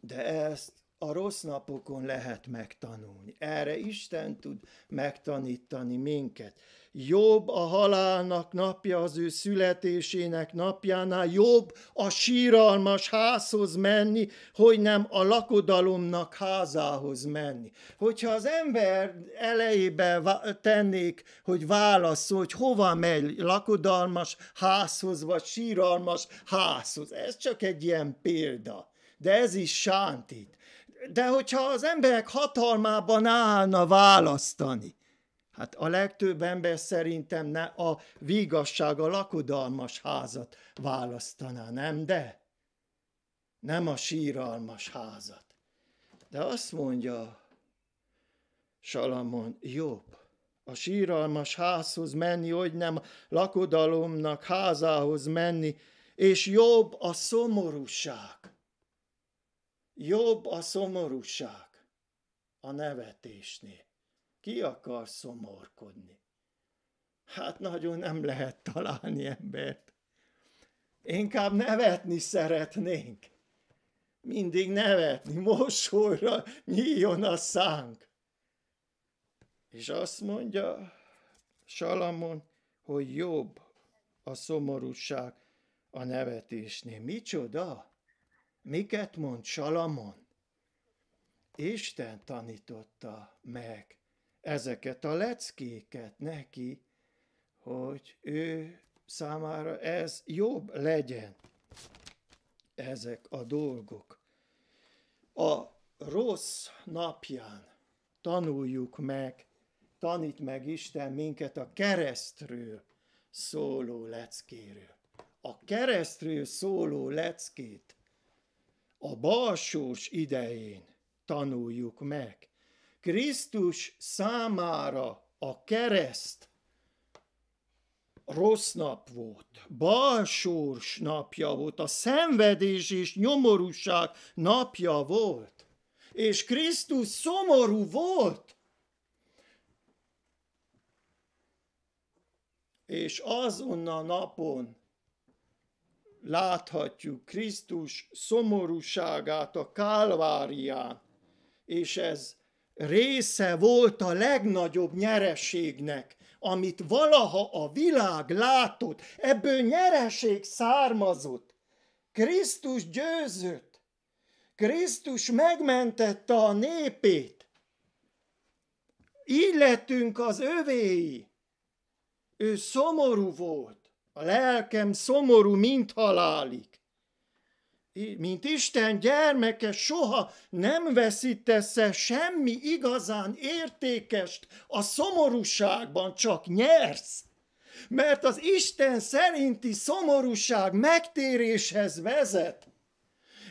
De ezt a rossz napokon lehet megtanulni. Erre Isten tud megtanítani minket. Jobb a halálnak napja az ő születésének napjánál, jobb a síralmas házhoz menni, hogy nem a lakodalomnak házához menni. Hogyha az ember elejébe tennék, hogy válaszol, hogy hova megy lakodalmas házhoz, vagy síralmas házhoz. Ez csak egy ilyen példa. De ez is sántít de hogyha az emberek hatalmában állna választani, hát a legtöbb ember szerintem ne a vigasság, a lakodalmas házat választaná, nem de? Nem a síralmas házat. De azt mondja Salamon, jobb a síralmas házhoz menni, hogy nem lakodalomnak házához menni, és jobb a szomorúság, Jobb a szomorúság a nevetésnél. Ki akar szomorkodni? Hát nagyon nem lehet találni embert. Inkább nevetni szeretnénk. Mindig nevetni, mosolyra nyíljon a szánk. És azt mondja Salamon, hogy jobb a szomorúság a nevetésnél. Micsoda? Miket mond Salamon? Isten tanította meg ezeket a leckéket neki, hogy ő számára ez jobb legyen, ezek a dolgok. A rossz napján tanuljuk meg, tanít meg Isten minket a keresztről szóló leckéről. A keresztről szóló leckét a balsós idején tanuljuk meg. Krisztus számára a kereszt rossz nap volt, balsós napja volt, a szenvedés és nyomorúság napja volt, és Krisztus szomorú volt. És azon a napon láthatjuk Krisztus szomorúságát a Kálvárián, és ez része volt a legnagyobb nyereségnek, amit valaha a világ látott, ebből nyereség származott. Krisztus győzött, Krisztus megmentette a népét, illetünk az övéi. Ő szomorú volt, a lelkem szomorú, mint halálik. Mint Isten gyermeke soha nem veszítesz e semmi igazán értékest a szomorúságban, csak nyersz. Mert az Isten szerinti szomorúság megtéréshez vezet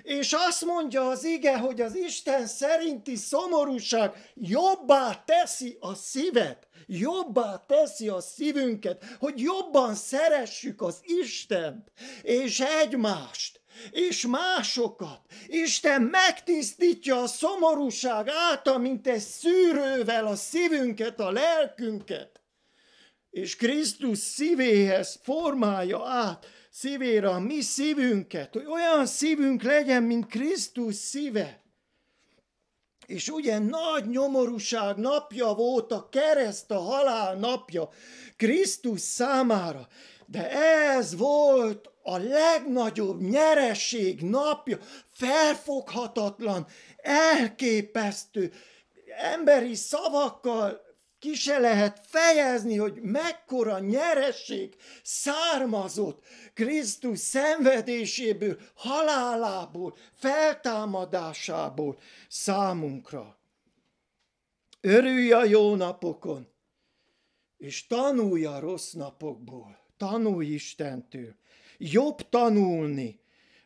és azt mondja az ige, hogy az Isten szerinti szomorúság jobbá teszi a szívet, jobbá teszi a szívünket, hogy jobban szeressük az Istent és egymást és másokat. Isten megtisztítja a szomorúság által, mint egy szűrővel a szívünket, a lelkünket és Krisztus szívéhez formálja át szívére a mi szívünket, hogy olyan szívünk legyen, mint Krisztus szíve. És ugye nagy nyomorúság napja volt a kereszt, a halál napja Krisztus számára, de ez volt a legnagyobb nyereség napja, felfoghatatlan, elképesztő, emberi szavakkal ki se lehet fejezni, hogy mekkora nyeresség származott Krisztus szenvedéséből, halálából, feltámadásából számunkra. Örülj a jó napokon, és tanulj a rossz napokból. Tanulj Istentől. Jobb tanulni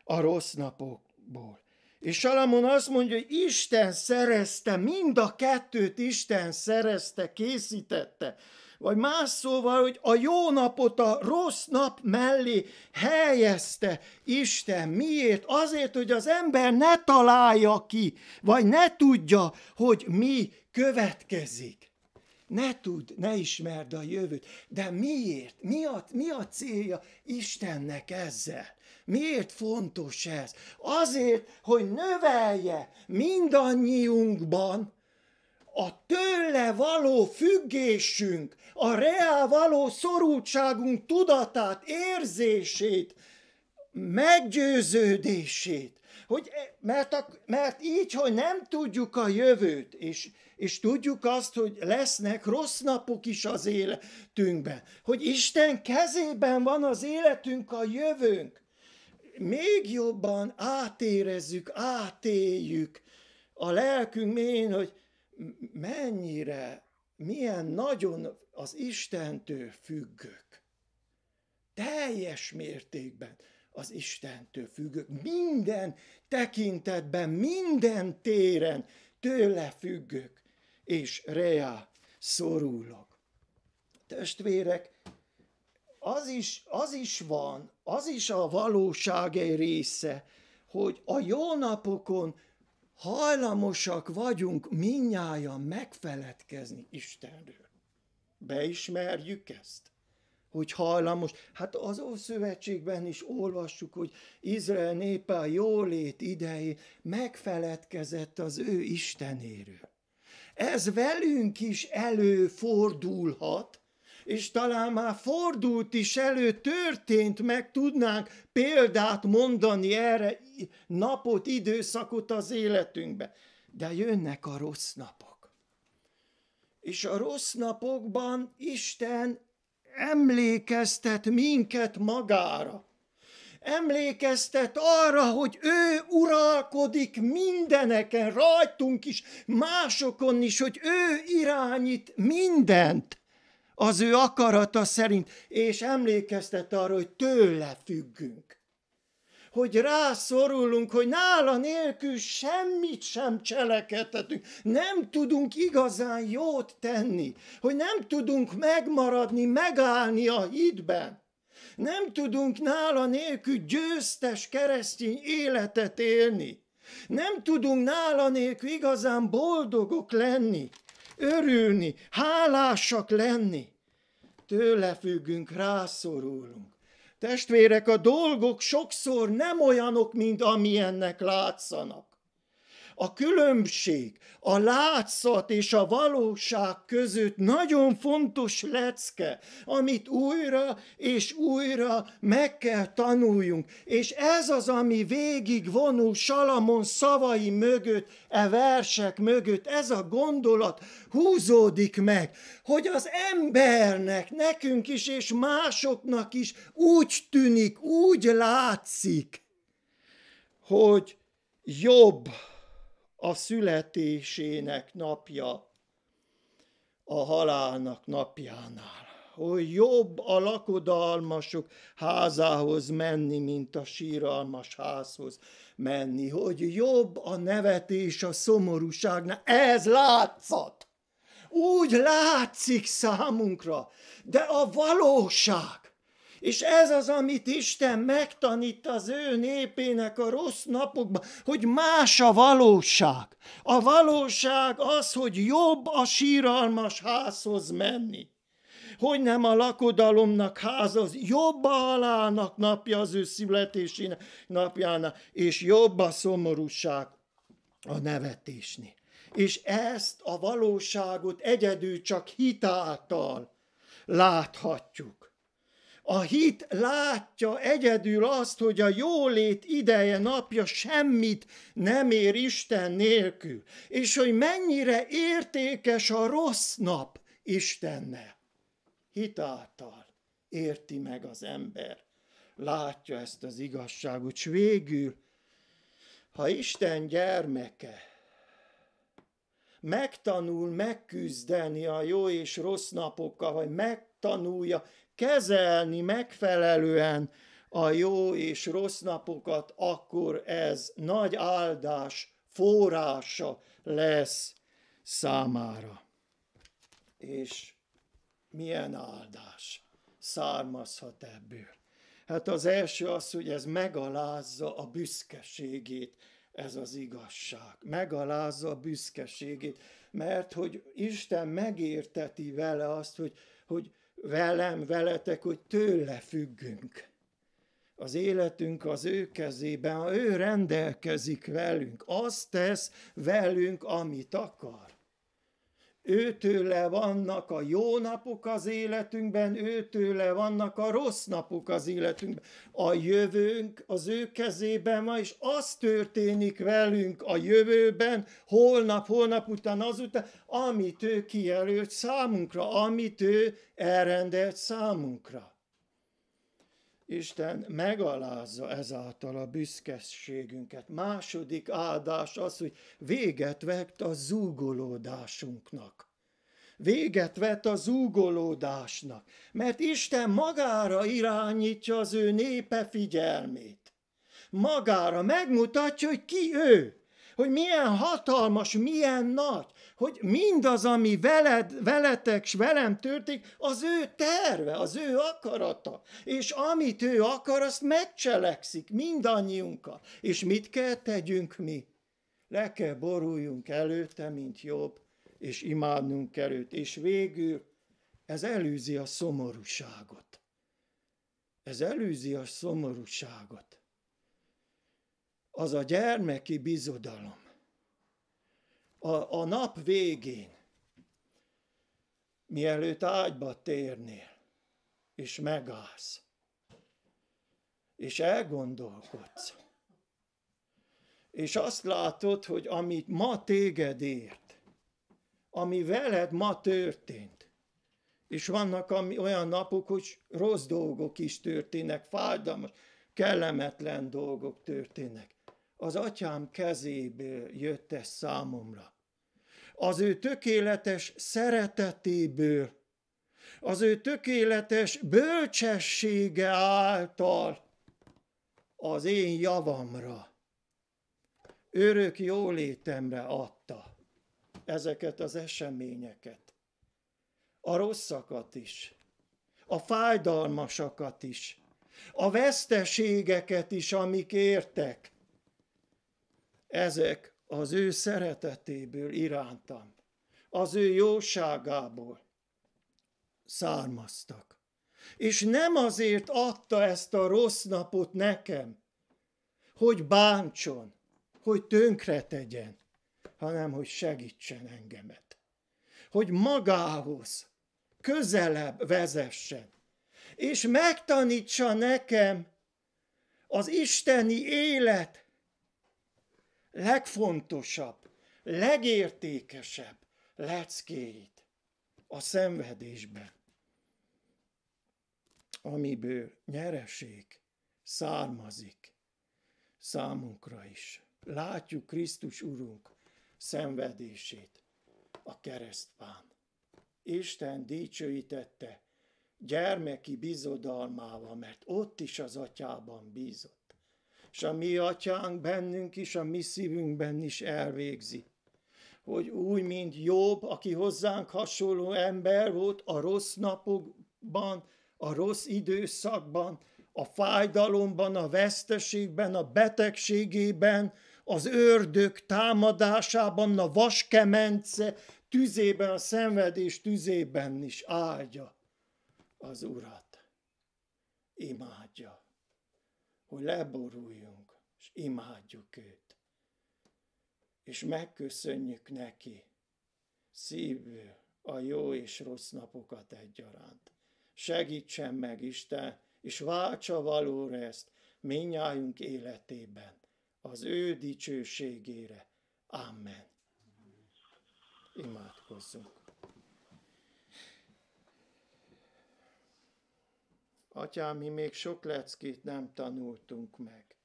a rossz napokból. És Salamon azt mondja, hogy Isten szerezte, mind a kettőt Isten szerezte, készítette. Vagy más szóval, hogy a jó napot a rossz nap mellé helyezte Isten. Miért? Azért, hogy az ember ne találja ki, vagy ne tudja, hogy mi következik. Ne tud, ne ismerd a jövőt. De miért? Mi a, mi a célja Istennek ezzel? Miért fontos ez? Azért, hogy növelje mindannyiunkban a tőle való függésünk, a reál való szorultságunk tudatát, érzését, meggyőződését, hogy, e, mert, a, mert így, hogy nem tudjuk a jövőt, és, és tudjuk azt, hogy lesznek rossz napok is az életünkben, hogy Isten kezében van az életünk, a jövőnk, még jobban átérezzük, átéljük a lelkünk mélyén, hogy mennyire, milyen nagyon az Istentől függök. Teljes mértékben az Istentől függök. Minden tekintetben, minden téren tőle függök, és reá szorulok. Testvérek, az is, az is van, az is a valóság egy része, hogy a jó napokon hajlamosak vagyunk minnyáján megfeledkezni Istenről. Beismerjük ezt? Hogy hajlamos. Hát az Ószövetségben is olvassuk, hogy Izrael népe a jólét idei megfeledkezett az ő Istenéről. Ez velünk is előfordulhat, és talán már fordult is elő, történt meg, tudnánk példát mondani erre napot, időszakot az életünkbe. De jönnek a rossz napok. És a rossz napokban Isten emlékeztet minket magára emlékeztet arra, hogy ő uralkodik mindeneken, rajtunk is, másokon is, hogy ő irányít mindent az ő akarata szerint, és emlékeztet arra, hogy tőle függünk. Hogy rászorulunk, hogy nála nélkül semmit sem cselekedhetünk, nem tudunk igazán jót tenni, hogy nem tudunk megmaradni, megállni a hídben. Nem tudunk nála nélkül győztes keresztény életet élni. Nem tudunk nála nélkül igazán boldogok lenni örülni, hálásak lenni. Tőle függünk, rászorulunk. Testvérek, a dolgok sokszor nem olyanok, mint amilyennek látszanak a különbség a látszat és a valóság között nagyon fontos lecke, amit újra és újra meg kell tanuljunk. És ez az, ami végig vonul Salamon szavai mögött, e versek mögött, ez a gondolat húzódik meg, hogy az embernek, nekünk is és másoknak is úgy tűnik, úgy látszik, hogy jobb a születésének napja a halálnak napjánál, hogy jobb a lakodalmasok házához menni, mint a síralmas házhoz menni, hogy jobb a nevetés a szomorúságnál. Ez látszat! Úgy látszik számunkra, de a valóság és ez az, amit Isten megtanít az ő népének a rossz napokban, hogy más a valóság. A valóság az, hogy jobb a síralmas házhoz menni. Hogy nem a lakodalomnak házhoz, jobb a halálnak napja az ő születésének napjának, és jobb a szomorúság a nevetésni. És ezt a valóságot egyedül csak hitáltal láthatjuk. A hit látja egyedül azt, hogy a jólét ideje napja semmit nem ér Isten nélkül, és hogy mennyire értékes a rossz nap Istenne. Hitáltal érti meg az ember, látja ezt az igazságot, és végül, ha Isten gyermeke megtanul megküzdeni a jó és rossz napokkal, vagy megtanulja kezelni megfelelően a jó és rossz napokat, akkor ez nagy áldás forrása lesz számára. És milyen áldás származhat ebből? Hát az első az, hogy ez megalázza a büszkeségét, ez az igazság. Megalázza a büszkeségét, mert hogy Isten megérteti vele azt, hogy, hogy velem, veletek, hogy tőle függünk. Az életünk az ő kezében, ő rendelkezik velünk, azt tesz velünk, amit akar. Őtőle vannak a jó napok az életünkben, őtőle vannak a rossz napok az életünkben. A jövőnk az ő kezében ma, és az történik velünk a jövőben, holnap, holnap után, azután, amit ő kijelölt számunkra, amit ő elrendelt számunkra. Isten megalázza ezáltal a büszkeségünket. Második áldás az, hogy véget vett a zúgolódásunknak. Véget vett a zúgolódásnak, mert Isten magára irányítja az ő népe figyelmét. Magára megmutatja, hogy ki ő, hogy milyen hatalmas, milyen nagy, hogy mindaz, ami veled, veletek s velem történik, az ő terve, az ő akarata. És amit ő akar, azt megcselekszik mindannyiunkkal. És mit kell tegyünk mi? Le kell boruljunk előtte, mint jobb, és imádnunk előtt. És végül ez elűzi a szomorúságot. Ez elűzi a szomorúságot az a gyermeki bizodalom. A, a nap végén, mielőtt ágyba térnél, és megállsz, és elgondolkodsz, és azt látod, hogy amit ma téged ért, ami veled ma történt, és vannak olyan napok, hogy rossz dolgok is történnek, fájdalmas, kellemetlen dolgok történnek az atyám kezéből jött ez számomra. Az ő tökéletes szeretetéből, az ő tökéletes bölcsessége által az én javamra, örök jólétemre adta ezeket az eseményeket. A rosszakat is, a fájdalmasakat is, a veszteségeket is, amik értek – ezek az ő szeretetéből irántam, az ő jóságából származtak. És nem azért adta ezt a rossz napot nekem, hogy bántson, hogy tönkre tegyen, hanem hogy segítsen engemet. Hogy magához közelebb vezessen, és megtanítsa nekem az isteni élet legfontosabb, legértékesebb leckéit a szenvedésbe, amiből nyereség származik számunkra is. Látjuk Krisztus Urunk szenvedését a keresztpán. Isten dicsőítette gyermeki bizodalmával, mert ott is az atyában bízott és a mi atyánk bennünk is, a mi szívünkben is elvégzi. Hogy úgy, mint Jobb, aki hozzánk hasonló ember volt a rossz napokban, a rossz időszakban, a fájdalomban, a veszteségben, a betegségében, az ördög támadásában, a vaskemence tüzében, a szenvedés tüzében is áldja az Urat. Imádja hogy leboruljunk, és imádjuk őt, és megköszönjük neki szívből a jó és rossz napokat egyaránt. Segítsen meg Isten, és váltsa valóra ezt minnyájunk életében, az ő dicsőségére. Amen. Imádkozzunk. Atyám, mi még sok leckét nem tanultunk meg.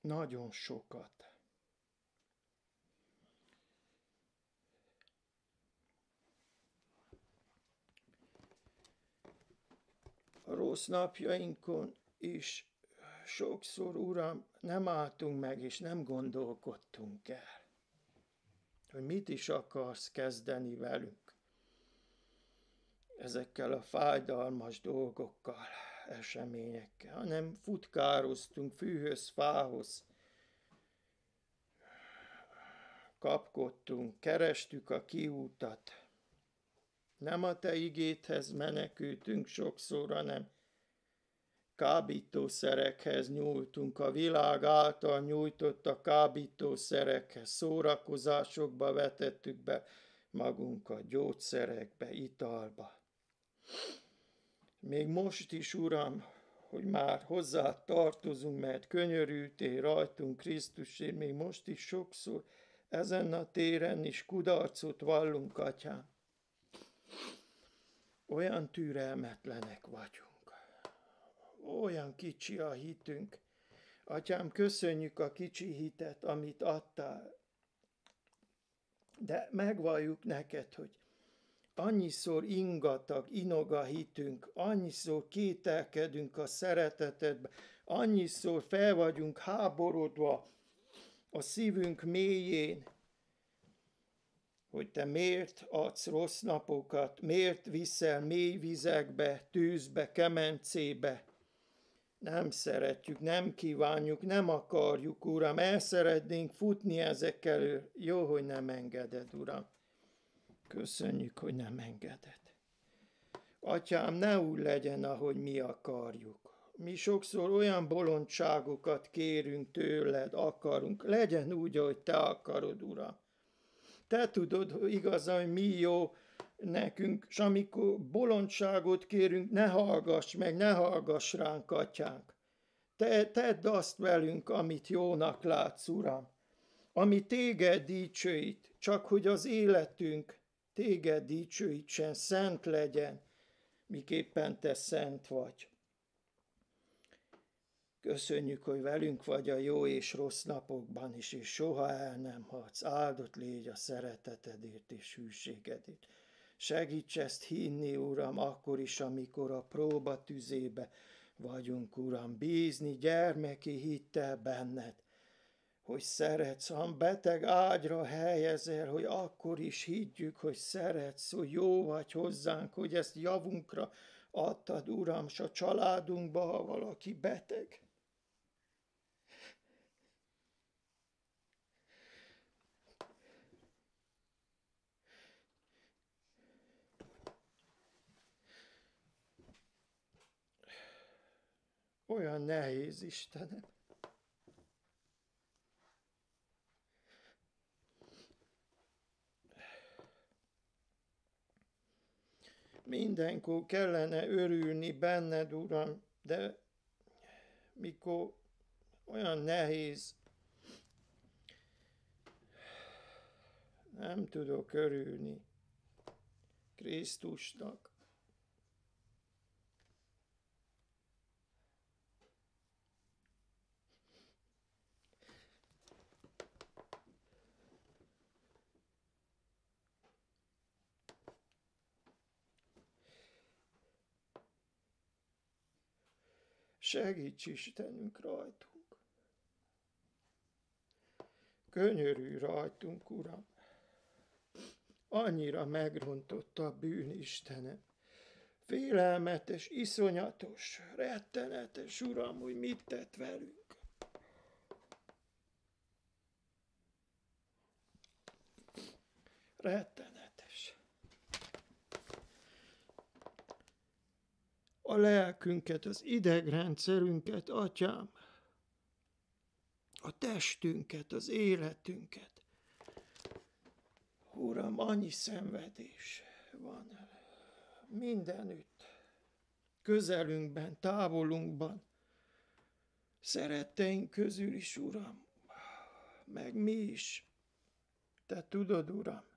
Nagyon sokat. A rossz napjainkon is sokszor, Uram, nem álltunk meg, és nem gondolkodtunk el, hogy mit is akarsz kezdeni velünk ezekkel a fájdalmas dolgokkal, eseményekkel, hanem futkároztunk fűhöz, fához, kapkodtunk, kerestük a kiútat. Nem a te igéthez menekültünk sokszor, hanem kábítószerekhez nyúltunk, a világ által nyújtott a kábítószerekhez, szórakozásokba vetettük be magunkat, gyógyszerekbe, italba. Még most is, Uram, hogy már hozzá tartozunk, mert könyörültél rajtunk Krisztusért, még most is sokszor ezen a téren is kudarcot vallunk, Atyám. Olyan türelmetlenek vagyunk, olyan kicsi a hitünk. Atyám, köszönjük a kicsi hitet, amit adtál, de megvalljuk neked, hogy annyiszor ingatag, inog a hitünk, annyiszor kételkedünk a szeretetedben, annyiszor fel vagyunk háborodva a szívünk mélyén, hogy te miért adsz rossz napokat, miért viszel mély vizekbe, tűzbe, kemencébe. Nem szeretjük, nem kívánjuk, nem akarjuk, Uram, el szeretnénk futni ezek elől. Jó, hogy nem engeded, Uram. Köszönjük, hogy nem engedett. Atyám, ne úgy legyen, ahogy mi akarjuk. Mi sokszor olyan bolondságokat kérünk tőled, akarunk. Legyen úgy, ahogy te akarod, ura. Te tudod hogy igazán, hogy mi jó nekünk, és amikor bolondságot kérünk, ne hallgass meg, ne hallgass ránk, atyánk. Te tedd azt velünk, amit jónak látsz, Uram, ami téged dicsőít, csak hogy az életünk téged dicsőítsen, szent legyen, miképpen te szent vagy. Köszönjük, hogy velünk vagy a jó és rossz napokban is, és soha el nem hadsz. Áldott légy a szeretetedért és hűségedért. Segíts ezt hinni, Uram, akkor is, amikor a próba tüzébe vagyunk, Uram. Bízni gyermeki hittel benned, hogy szeretsz, ha beteg ágyra helyezel, hogy akkor is higgyük, hogy szeretsz, hogy jó vagy hozzánk, hogy ezt javunkra adtad, Uram, s a családunkba, ha valaki beteg. Olyan nehéz, Istenem. Mindenkor kellene örülni benned, Uram, de mikor olyan nehéz, nem tudok örülni Krisztusnak. Segíts Istenünk rajtunk. Könyörülj rajtunk, Uram. Annyira megrontotta a bűn Istenem. Félelmetes, iszonyatos, rettenetes, Uram, hogy mit tett velünk. Rettenetes. a lelkünket, az idegrendszerünket, atyám, a testünket, az életünket. Uram, annyi szenvedés van mindenütt, közelünkben, távolunkban, szeretteink közül is, Uram, meg mi is. Te tudod, Uram,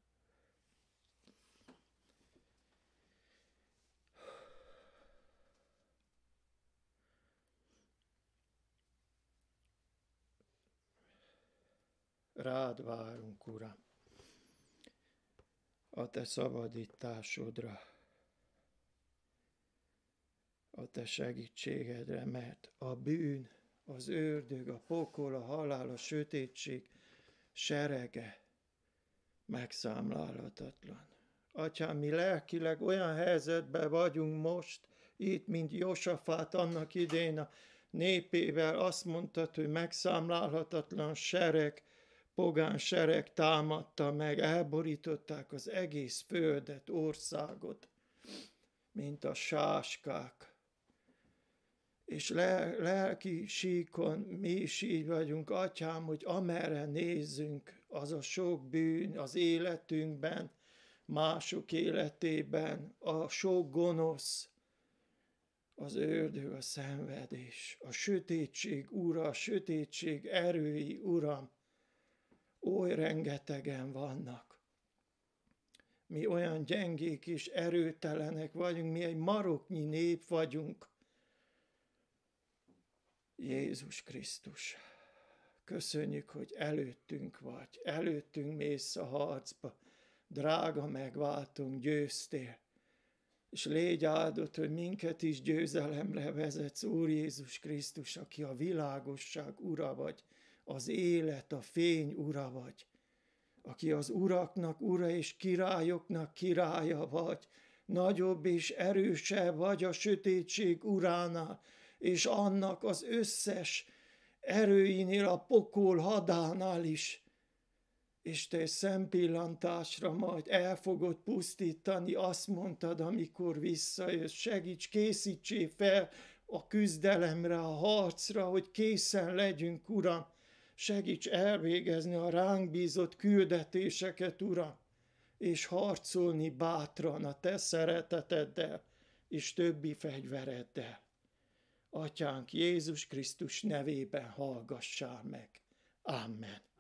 rád várunk, Uram, a te szabadításodra, a te segítségedre, mert a bűn, az ördög, a pokol, a halál, a sötétség serege megszámlálhatatlan. Atyám, mi lelkileg olyan helyzetben vagyunk most, itt, mint Josafát annak idén a népével, azt mondtad, hogy megszámlálhatatlan sereg pogán sereg támadta meg, elborították az egész földet, országot, mint a sáskák. És le, lelki síkon mi is így vagyunk, atyám, hogy amerre nézzünk, az a sok bűn az életünkben, mások életében, a sok gonosz, az ördög, a szenvedés, a sötétség, ura, a sötétség erői, uram, oly rengetegen vannak. Mi olyan gyengék és erőtelenek vagyunk, mi egy maroknyi nép vagyunk. Jézus Krisztus, köszönjük, hogy előttünk vagy, előttünk mész a harcba, drága megváltunk, győztél és légy áldott, hogy minket is győzelemre vezetsz, Úr Jézus Krisztus, aki a világosság ura vagy, az élet, a fény ura vagy, aki az uraknak ura és királyoknak királya vagy, nagyobb és erősebb vagy a sötétség uránál, és annak az összes erőinél a pokol hadánál is, és te szempillantásra majd el fogod pusztítani, azt mondtad, amikor visszajössz, segíts, készítsé fel a küzdelemre, a harcra, hogy készen legyünk, Uram, segíts elvégezni a ránk bízott küldetéseket, Uram, és harcolni bátran a te szereteteddel és többi fegyvereddel. Atyánk Jézus Krisztus nevében hallgassál meg. Amen.